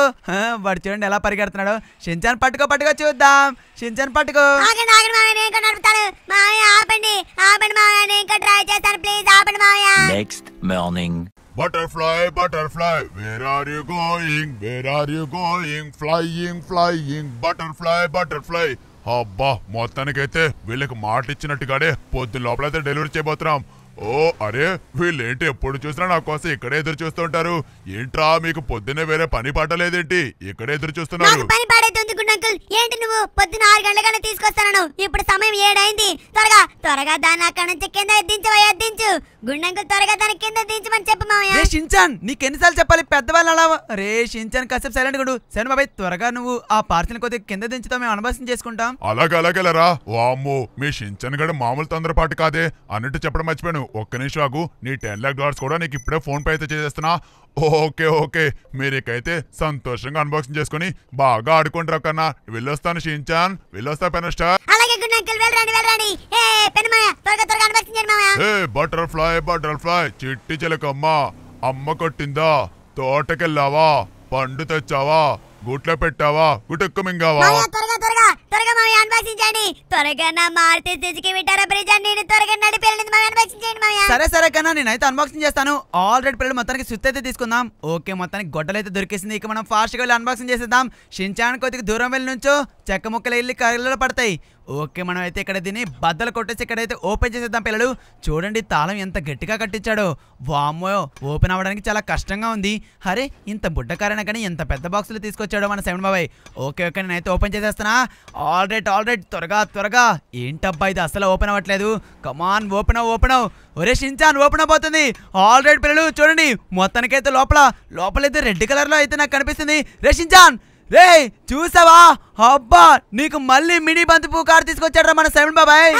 వాడు చూడండి ఎలా పరిగెడుతున్నాడు షించాన్ పట్టుకో పట్టుకో చూద్దాం షించాన్ పట్టుకో morning butterfly butterfly where are you going where are you going Flying, flying, butterfly butterfly అబ్బా మొత్తానికైతే వీళ్ళకి మాట ఇచ్చినట్టుగానే పొద్దు లోపలైతే డెలివరీ చేయబోతున్నాం ఓ అరే వీళ్ళేంటి ఎప్పుడు చూసినా నా కోసం ఇక్కడే ఎదురు చూస్తుంటారు ఏంట్రా మీకు పొద్దునే వేరే పని పట్టలేదేంటి ఇక్కడే ఎదురు చూస్తున్నారు ఏంటి నువ్వు పొద్దున ఆరు గంటలకన్నా తీసుకొస్తాను ఇప్పుడు సమయం ఏడైంది త్వరగా త్వరగా దాన్ని అక్కడ నుంచి కింద ఎద్దించు ఎద్దించు గుండంకుల్ త్వరగా తన కింద దించమని చెప్పు మామయ్య రే షించాన్ నీకు ఎన్నిసార్లు చెప్పాలి పెద్దవాళ్ళు అలా రే షించాన్ కాసేపు సైలెంట్ గుడు సైన్ బాబాయ్ త్వరగా నువ్వు ఆ పార్సిల్ కొద్దిగా కింద దించుతావు మేము అనుభవం చేసుకుంటాం అలాగలగలరా వామ్మో మీ షించాన్ గడ మామూలు తొందరపాటు కాదే అన్నట్టు చెప్పడం మర్చిపోయాను ఒక్క నిమిషం నీ టెన్ లాక్ డాలర్స్ కూడా నీకు ఇప్పుడే ఫోన్ పే అయితే చేసేస్తున్నా ఓకే ఓకే మీరికైతే సంతోషంగా అన్బాక్సింగ్ చేసుకుని బాగా ఆడుకుంటారు కన్నా వెళ్ళొస్తాను షీన్చాన్ వెళ్ళొస్తా పెన్ స్టార్ బటర్ఫ్లై బటర్ఫ్లై చిట్టి చిలకమ్మ అమ్మ కొట్టిందా తోటకెళ్ళావా పండు తెచ్చావా గుట్ల పెట్టావా గుటెక్కమింగావా త్వరగా త్వరగా త్వరగా మావి అన్బాక్సింగ్ చేయండి త్వరగా నా మారుతి సుజుకి విటార బ్రిడ్జ్ అండి నేను త్వరగా నడిపి వెళ్ళింది మావి అన్బాక్సింగ్ చేయండి మావి సరే సరే కన్నా నేను అయితే అన్బాక్సింగ్ చేస్తాను ఆల్రెడీ పిల్లలు మొత్తానికి సుత్తి అయితే తీసుకుందాం ఓకే మొత్తానికి గొడ్డలైతే అయితే దొరికేసింది ఇక మనం ఫాస్ట్గా వెళ్ళి అన్బాక్సింగ్ చేసేద్దాం షించాన్ కొద్దిగా దూరం వెళ్ళి నుంచో చెక్క ముక్కలు వెళ్ళి కళ్ళలో పడతాయి ఓకే మనం అయితే ఇక్కడ దీన్ని బద్దలు కొట్టేసి ఇక్కడైతే ఓపెన్ చేసేద్దాం పిల్లలు చూడండి తాళం ఎంత గట్టిగా కట్టించాడో వామ్మో ఓపెన్ అవ్వడానికి చాలా కష్టంగా ఉంది అరే ఇంత బుడ్డకారైనా కానీ ఎంత పెద్ద బాక్సులు తీసుకొచ్చాడో మన సెవెన్ బాబాయ్ ఓకే ఓకే నేనైతే ఓపెన్ చేసేస్తున్నా ఆల్ రైట్ ఆల్ రైట్ త్వరగా త్వరగా ఏంటబ్బా ఇది అసలు ఓపెన్ అవ్వట్లేదు కమాన్ ఓపెన్ అవ్ ఓపెన్ అవ్ ఒరే షించాన్ ఓపెన్ అయిపోతుంది ఆల్ రైట్ పిల్లలు చూడండి మొత్తానికైతే లోపల లోపలైతే రెడ్ కలర్లో అయితే నాకు కనిపిస్తుంది రే షించాన్ రే చూసావా అబ్బా నీకు మళ్ళీ మినీ బంతి కార్ తీసుకొచ్చాడు మన శరణ్ బాబాయ్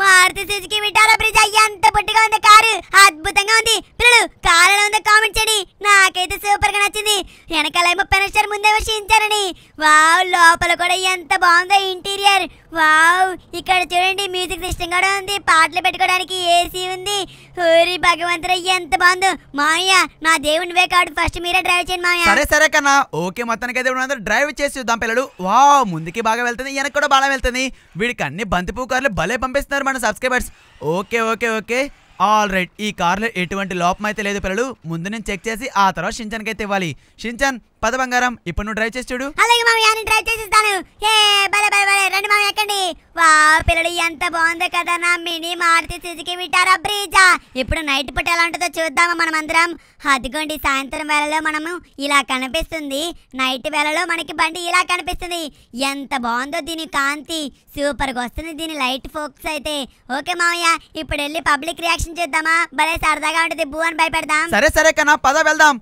మారుతి సుజుకి విటారా బ్రిడ్జ్ ఎంత పొట్టిగా ఉంది కారు అద్భుతంగా ఉంది పిల్లలు కారు లో ఉంది కామెంట్ చేయండి నాకైతే సూపర్ గా నచ్చింది వెనకాలేమో పెనస్టర్ ముందే వర్షించారని వావ్ లోపల కూడా ఎంత బాగుందో ఇంటీరియర్ వావ్ ఇక్కడ చూడండి మ్యూజిక్ సిస్టమ్ కూడా ఉంది పాటలు పెట్టుకోవడానికి ఏసీ ఉంది హోరి భగవంతుడు ఎంత బాగుందో మామయ్య నా దేవుని వే కాడు ఫస్ట్ మీరే డ్రైవ్ చేయండి మామయ్య సరే సరే కన్నా ఓకే మొత్తం తనకైతే ఇప్పుడు డ్రైవ్ చేసి చూద్దాం పిల్లలు వా ముందుకి బాగా వెళ్తుంది వెనక కూడా బాగా వెళ్తుంది వీడికి అన్ని బంతిపూ కార్లు భలే పంపిస్తున్నారు మన subscribers okay okay okay all right ఈ కార్లో ఎటువంటి లోపం అయితే లేదు పిల్లలు ముందు నేను చెక్ చేసి ఆ తర్వాత షించన్కి అయితే ఇవ్వాలి షించన్ పద బంగారం ఇప్పుడు నువ్వు డ్రైవ్ చేసి చూడు అలాగే మామయ్య నేను డ్రైవ్ చేసిస్తాను ఏ భలే భలే రండి మామయ్య ఎక్కండి వా పిల్లలు ఎంత బాగుంది కదా నా mini Maruti Suzuki Vitara Brezza ఇప్పుడు నైట్ పూట ఎలా ఉంటుందో చూద్దామా మనం అందరం అదిగోండి సాయంత్రం వేళలో మనము ఇలా కనిపిస్తుంది నైట్ వేళలో మనకి బండి ఇలా కనిపిస్తుంది ఎంత బాగుందో దీని కాంతి సూపర్గా వస్తుంది దీని లైట్ ఫోకస్ అయితే ఓకే మామయ్య ఇప్పుడు వెళ్ళి పబ్లిక్ రియాక్షన్ చేద్దామా భలే సరదాగా ఉంటుంది భూ అని భయపెడదాం సరే సరే కన్నా పద వెళ్దాం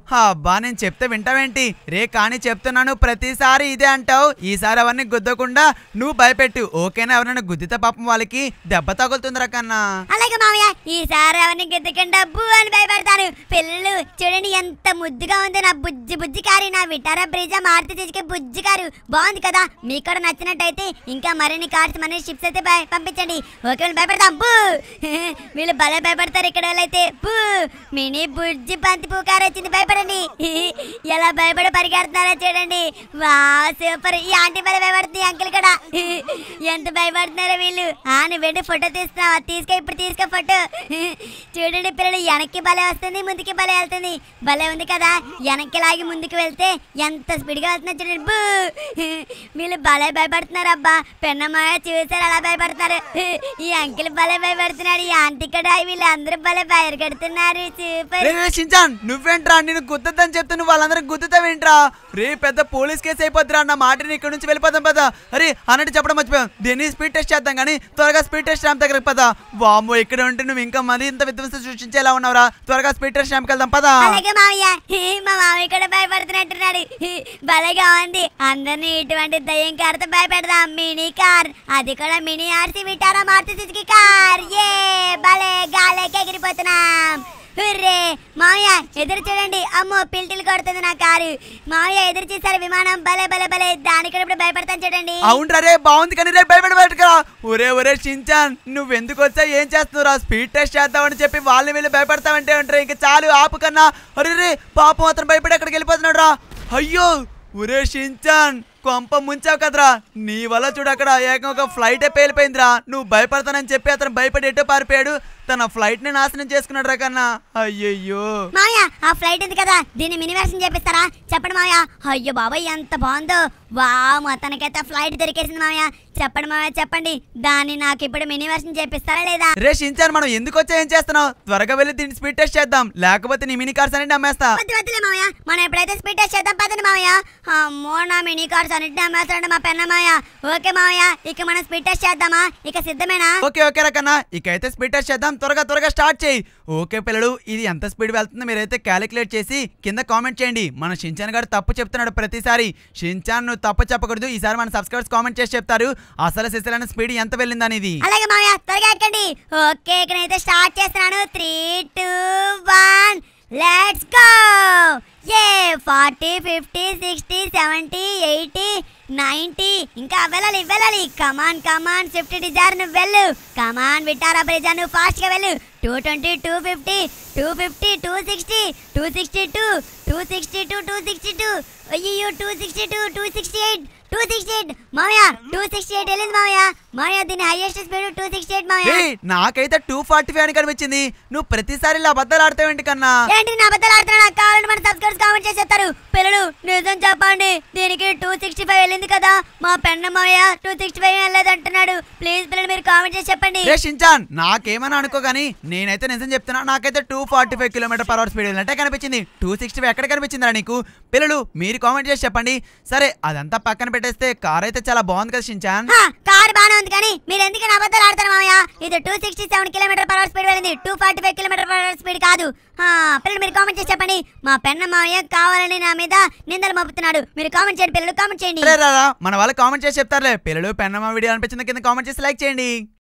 బా నేను చెప్తే వింటావేంటి రే కానీ చెప్తున్నాను ప్రతిసారి ఇదే అంటావు ఈసారి అవన్నీ గుద్దకుండా నువ్వు భయపెట్టు ఓకేనా ఎవరైనా గుద్దితే పాపం వాళ్ళకి దెబ్బ తగులుతుందిరా కన్నా అలాగే మామయ్య ఈసారి అవన్నీ గుద్దకుండా అబ్బు అని భయపడతాను పిల్లలు చూడండి ఎంత ముద్దుగా ఉంది నా బుజ్జి బుజ్జి కారి నా విటార బ్రిజ మారుతి తీసుకు బుజ్జి కారు బాగుంది కదా మీకు కూడా నచ్చినట్టయితే ఇంకా మరిన్ని కార్స్ మరిన్ని షిప్స్ అయితే పంపించండి ఓకే భయపడతాం బూ వీళ్ళు భలే భయపడతారు ఇక్కడ వాళ్ళైతే బూ మినీ బుజ్జి బంతి కారు వచ్చింది భయపడండి ఎలా భయపడ పరిగెడుతున్నారా చూడండి వా సూపర్ ఈ ఆంటీ మరి భయపడుతుంది అంకుల్ కూడా ఎంత భయపడుతున్నారా వీళ్ళు ఆ నువ్వెంటి ఫోటో తీస్తున్నావా తీసుకో ఇప్పుడు తీసుకో ఫోటో చూడండి పిల్లలు వెనక్కి భలే వస్తుంది ముందుకి భలే వెళ్తుంది భలే ఉంది కదా వెనక్కి లాగి ముందుకు వెళ్తే ఎంత స్పీడ్గా వెళ్తున్నా చూడండి బూ వీళ్ళు భలే భయపడుతున్నారు అబ్బా పెన్నమ్మ చూసారు అలా భయపడుతున్నారు ఈ అంకుల్ భలే భయపడుతున్నాడు ఈ ఆంటీ కూడా అందరూ భలే భయపెడుతున్నారు సూపర్ నువ్వేంట్రా నేను గుర్తుందని చెప్తే నువ్వు వాళ్ళందరూ గుర్తుతావేంటి ఏంట్రా రే పెద్ద పోలీస్ కేసు అయిపోద్దిరా అన్న మాటని ఇక్కడ నుంచి వెళ్ళిపోదాం పదా అరే అన్నట్టు చెప్పడం మర్చిపోయాం దీన్ని స్పీడ్ టెస్ట్ చేద్దాం కానీ త్వరగా స్పీడ్ టెస్ట్ ర్యాంప్ దగ్గరికి పదా వాము ఇక్కడ ఉంటే నువ్వు ఇంకా మరీ ఇంత విధ్వంసం సృష్టించేలా ఉన్నావురా త్వరగా స్పీడ్ టెస్ట్ ర్యాంప్కి వెళ్దాం పదా అలాగే మావయ్య మా మావయ్య కూడా భయపడుతున్నట్టున్నాడు భలేగా ఉంది అందరినీ ఇటువంటి దయ్యం కారుతో భయపెడదాం మినీ కార్ అది కూడా mini RC Vitara Maruti Suzuki car ఏ బలే గాలేకి ఎగిరిపోతున్నాం హుర్రే మామయ్య ఎదురు చూడండి అమ్మో పిల్టిలు కొడుతుంది నా కారు మామయ్య ఎదురు చూసారు విమానం భలే బలే బలే దానికి ఇప్పుడు భయపడతాను చూడండి అవును రే బాగుంది కానీ రే భయపడబట్టుగా ఒరే ఒరే నువ్వు ఎందుకు వస్తా ఏం చేస్తున్నారా స్పీడ్ టెస్ట్ చేద్దామని చెప్పి వాళ్ళని వెళ్ళి భయపడతామంటే ఉంటారు ఇంకా చాలు ఆపు కన్నా అరే రే పాపం అతను భయపడి అక్కడికి వెళ్ళిపోతున్నాడు రా అయ్యో ఒరే షించాన్ కొంప ముంచావు కదరా నీ వల్ల చూడు అక్కడ ఏకంగా ఫ్లైటే పేలిపోయిందిరా నువ్వు భయపడతానని చెప్పి అతను భయపడి ఎటో పారిపోయాడు తన ఫ్లైట్ ని నాశనం చేసుకున్నాడు రా కన్నా అయ్యయ్యో మాయా ఆ ఫ్లైట్ ఉంది కదా దీన్ని మినీ వర్షన్ చేపిస్తారా చెప్పండి మాయా అయ్యో బాబాయ్ ఎంత బాగుందో వా మొత్తానికైతే ఫ్లైట్ దొరికేసింది మాయా చెప్పండి మామయ్య చెప్పండి దాన్ని నాకు ఇప్పుడు మినీ వర్షన్ చేపిస్తారా లేదా రే మనం ఎందుకు వచ్చా ఏం చేస్తున్నావు త్వరగా వెళ్ళి దీన్ని స్పీడ్ టెస్ట్ చేద్దాం లేకపోతే నీ మినీ కార్స్ అన్నింటి అమ్మేస్తా వద్దులే మనం ఎప్పుడైతే స్పీడ్ టెస్ట్ చేద్దాం పదండి మామయ్య అమ్మో నా మినీ కార్స్ అన్నింటిని అమ్మేస్తాడు మా పెన్న మామయ్య ఓకే మామయ్య ఇక మనం స్పీడ్ టెస్ట్ చేద్దామా ఇక సిద్ధమేనా ఓకే ఓకే రకన్నా ఇక అయితే స్పీడ్ టెస్ట్ చేద్దాం త్వరగా త్వరగా స్టార్ట్ చేయి ఓకే పిల్లలు ఇది ఎంత స్పీడ్ వెళ్తుందో మీరైతే క్యాలిక్యులేట్ చేసి కింద కామెంట్ చేయండి మన షించాన్ గారు తప్పు చెప్తున్నాడు ప్రతిసారి షించాన్ నువ్వు తప్పు చెప్పకూడదు ఈసారి మన సబ్స్క్రైబర్స్ కామెంట్ చేసి చెప్తారు అసలు సిసలైన స్పీడ్ ఎంత వెళ్ళిందని ఇది అలాగే మామయ్య త్వరగా ఎక్కండి ఓకే స్టార్ట్ చేస్తున్నాను three two one let's go ఏ forty fifty sixty seventy eighty ninety ఇంటి ఇంకా వెళ్ళాలి వెళ్ళాలి కమాన్ కమాన్ స్విఫ్ట్ డిజైర్ నువ్వు వెళ్ళు కమాన్ విటారా బ్రిజా నువ్వు ఫాస్ట్గా వెళ్ళు two twenty two fifty two fifty two sixty two sixty two two sixty two two sixty two అయ్యో two sixty two two sixty eight two sixty eight మావయ్య టూ సిక్స్టీ ఎయిట్ వెళ్ళింది మావయ్య మావయ్య దీని highest speed two sixty eight మావయ్య నాకైతే two forty five అని కనిపించింది నువ్వు ప్రతిసారి ఇలా అబద్ధాలు ఏంటి కన్నా ఏంటి నా అబద్ధాలు ఆడుతున్నా కావాలని మన సబ్స్క్రైబర్స్ కామెంట్ చేసేస్తారు పిల్లలు నిజం చెప్పండి దీనికి టూ సిక్స్టీ ఫైవ్ వెళ్ళింది కదా మా పెన్న మావయ్య టూ సిక్స్టీ ఫైవ్ వెళ్ళలేదు అంటున్నాడు ప్లీజ్ పిల్లలు మీరు కామెంట్ చేసి చెప్పండి రే నాకేమని అనుకో కానీ నేనైతే నిజం చెప్తున్నా నాకైతే two forty five kilometer per hour speed వెళ్ళినట్టే కనిపించింది టూ సిక్స్టీ ఫైవ్ ఎక్కడ కనిపించిందా నీకు పిల్లలు మీరు కామెంట్ చేసి చెప్పండి సరే అదంతా పక్కన పెట్టేస్తే కార్ అయితే చాలా బాగుంది కదా షించాన్ కార్ బాగానే ఉంది కానీ మీరు ఎందుకు నా బద్దలు ఆడతారు మామయ్య ఇది two sixty seven kilometer per hour speed వెళ్ళింది two forty five kilometer per hour speed కాదు పిల్లలు మీరు కామెంట్ చేసి చెప్పండి మా పెన్న మామయ్య కావాలని నా మీద నిందలు మోపుతున్నాడు మీరు కామెంట్ చేయండి పిల్లలు కామెంట్ చేయండి మన వాళ్ళు కామెంట్ చేసి చెప్తారులే పిల్లలు పెన్నమ్మ వీడియో అనిపించింది కింద కామెంట్ చేసి లైక్ చేయండి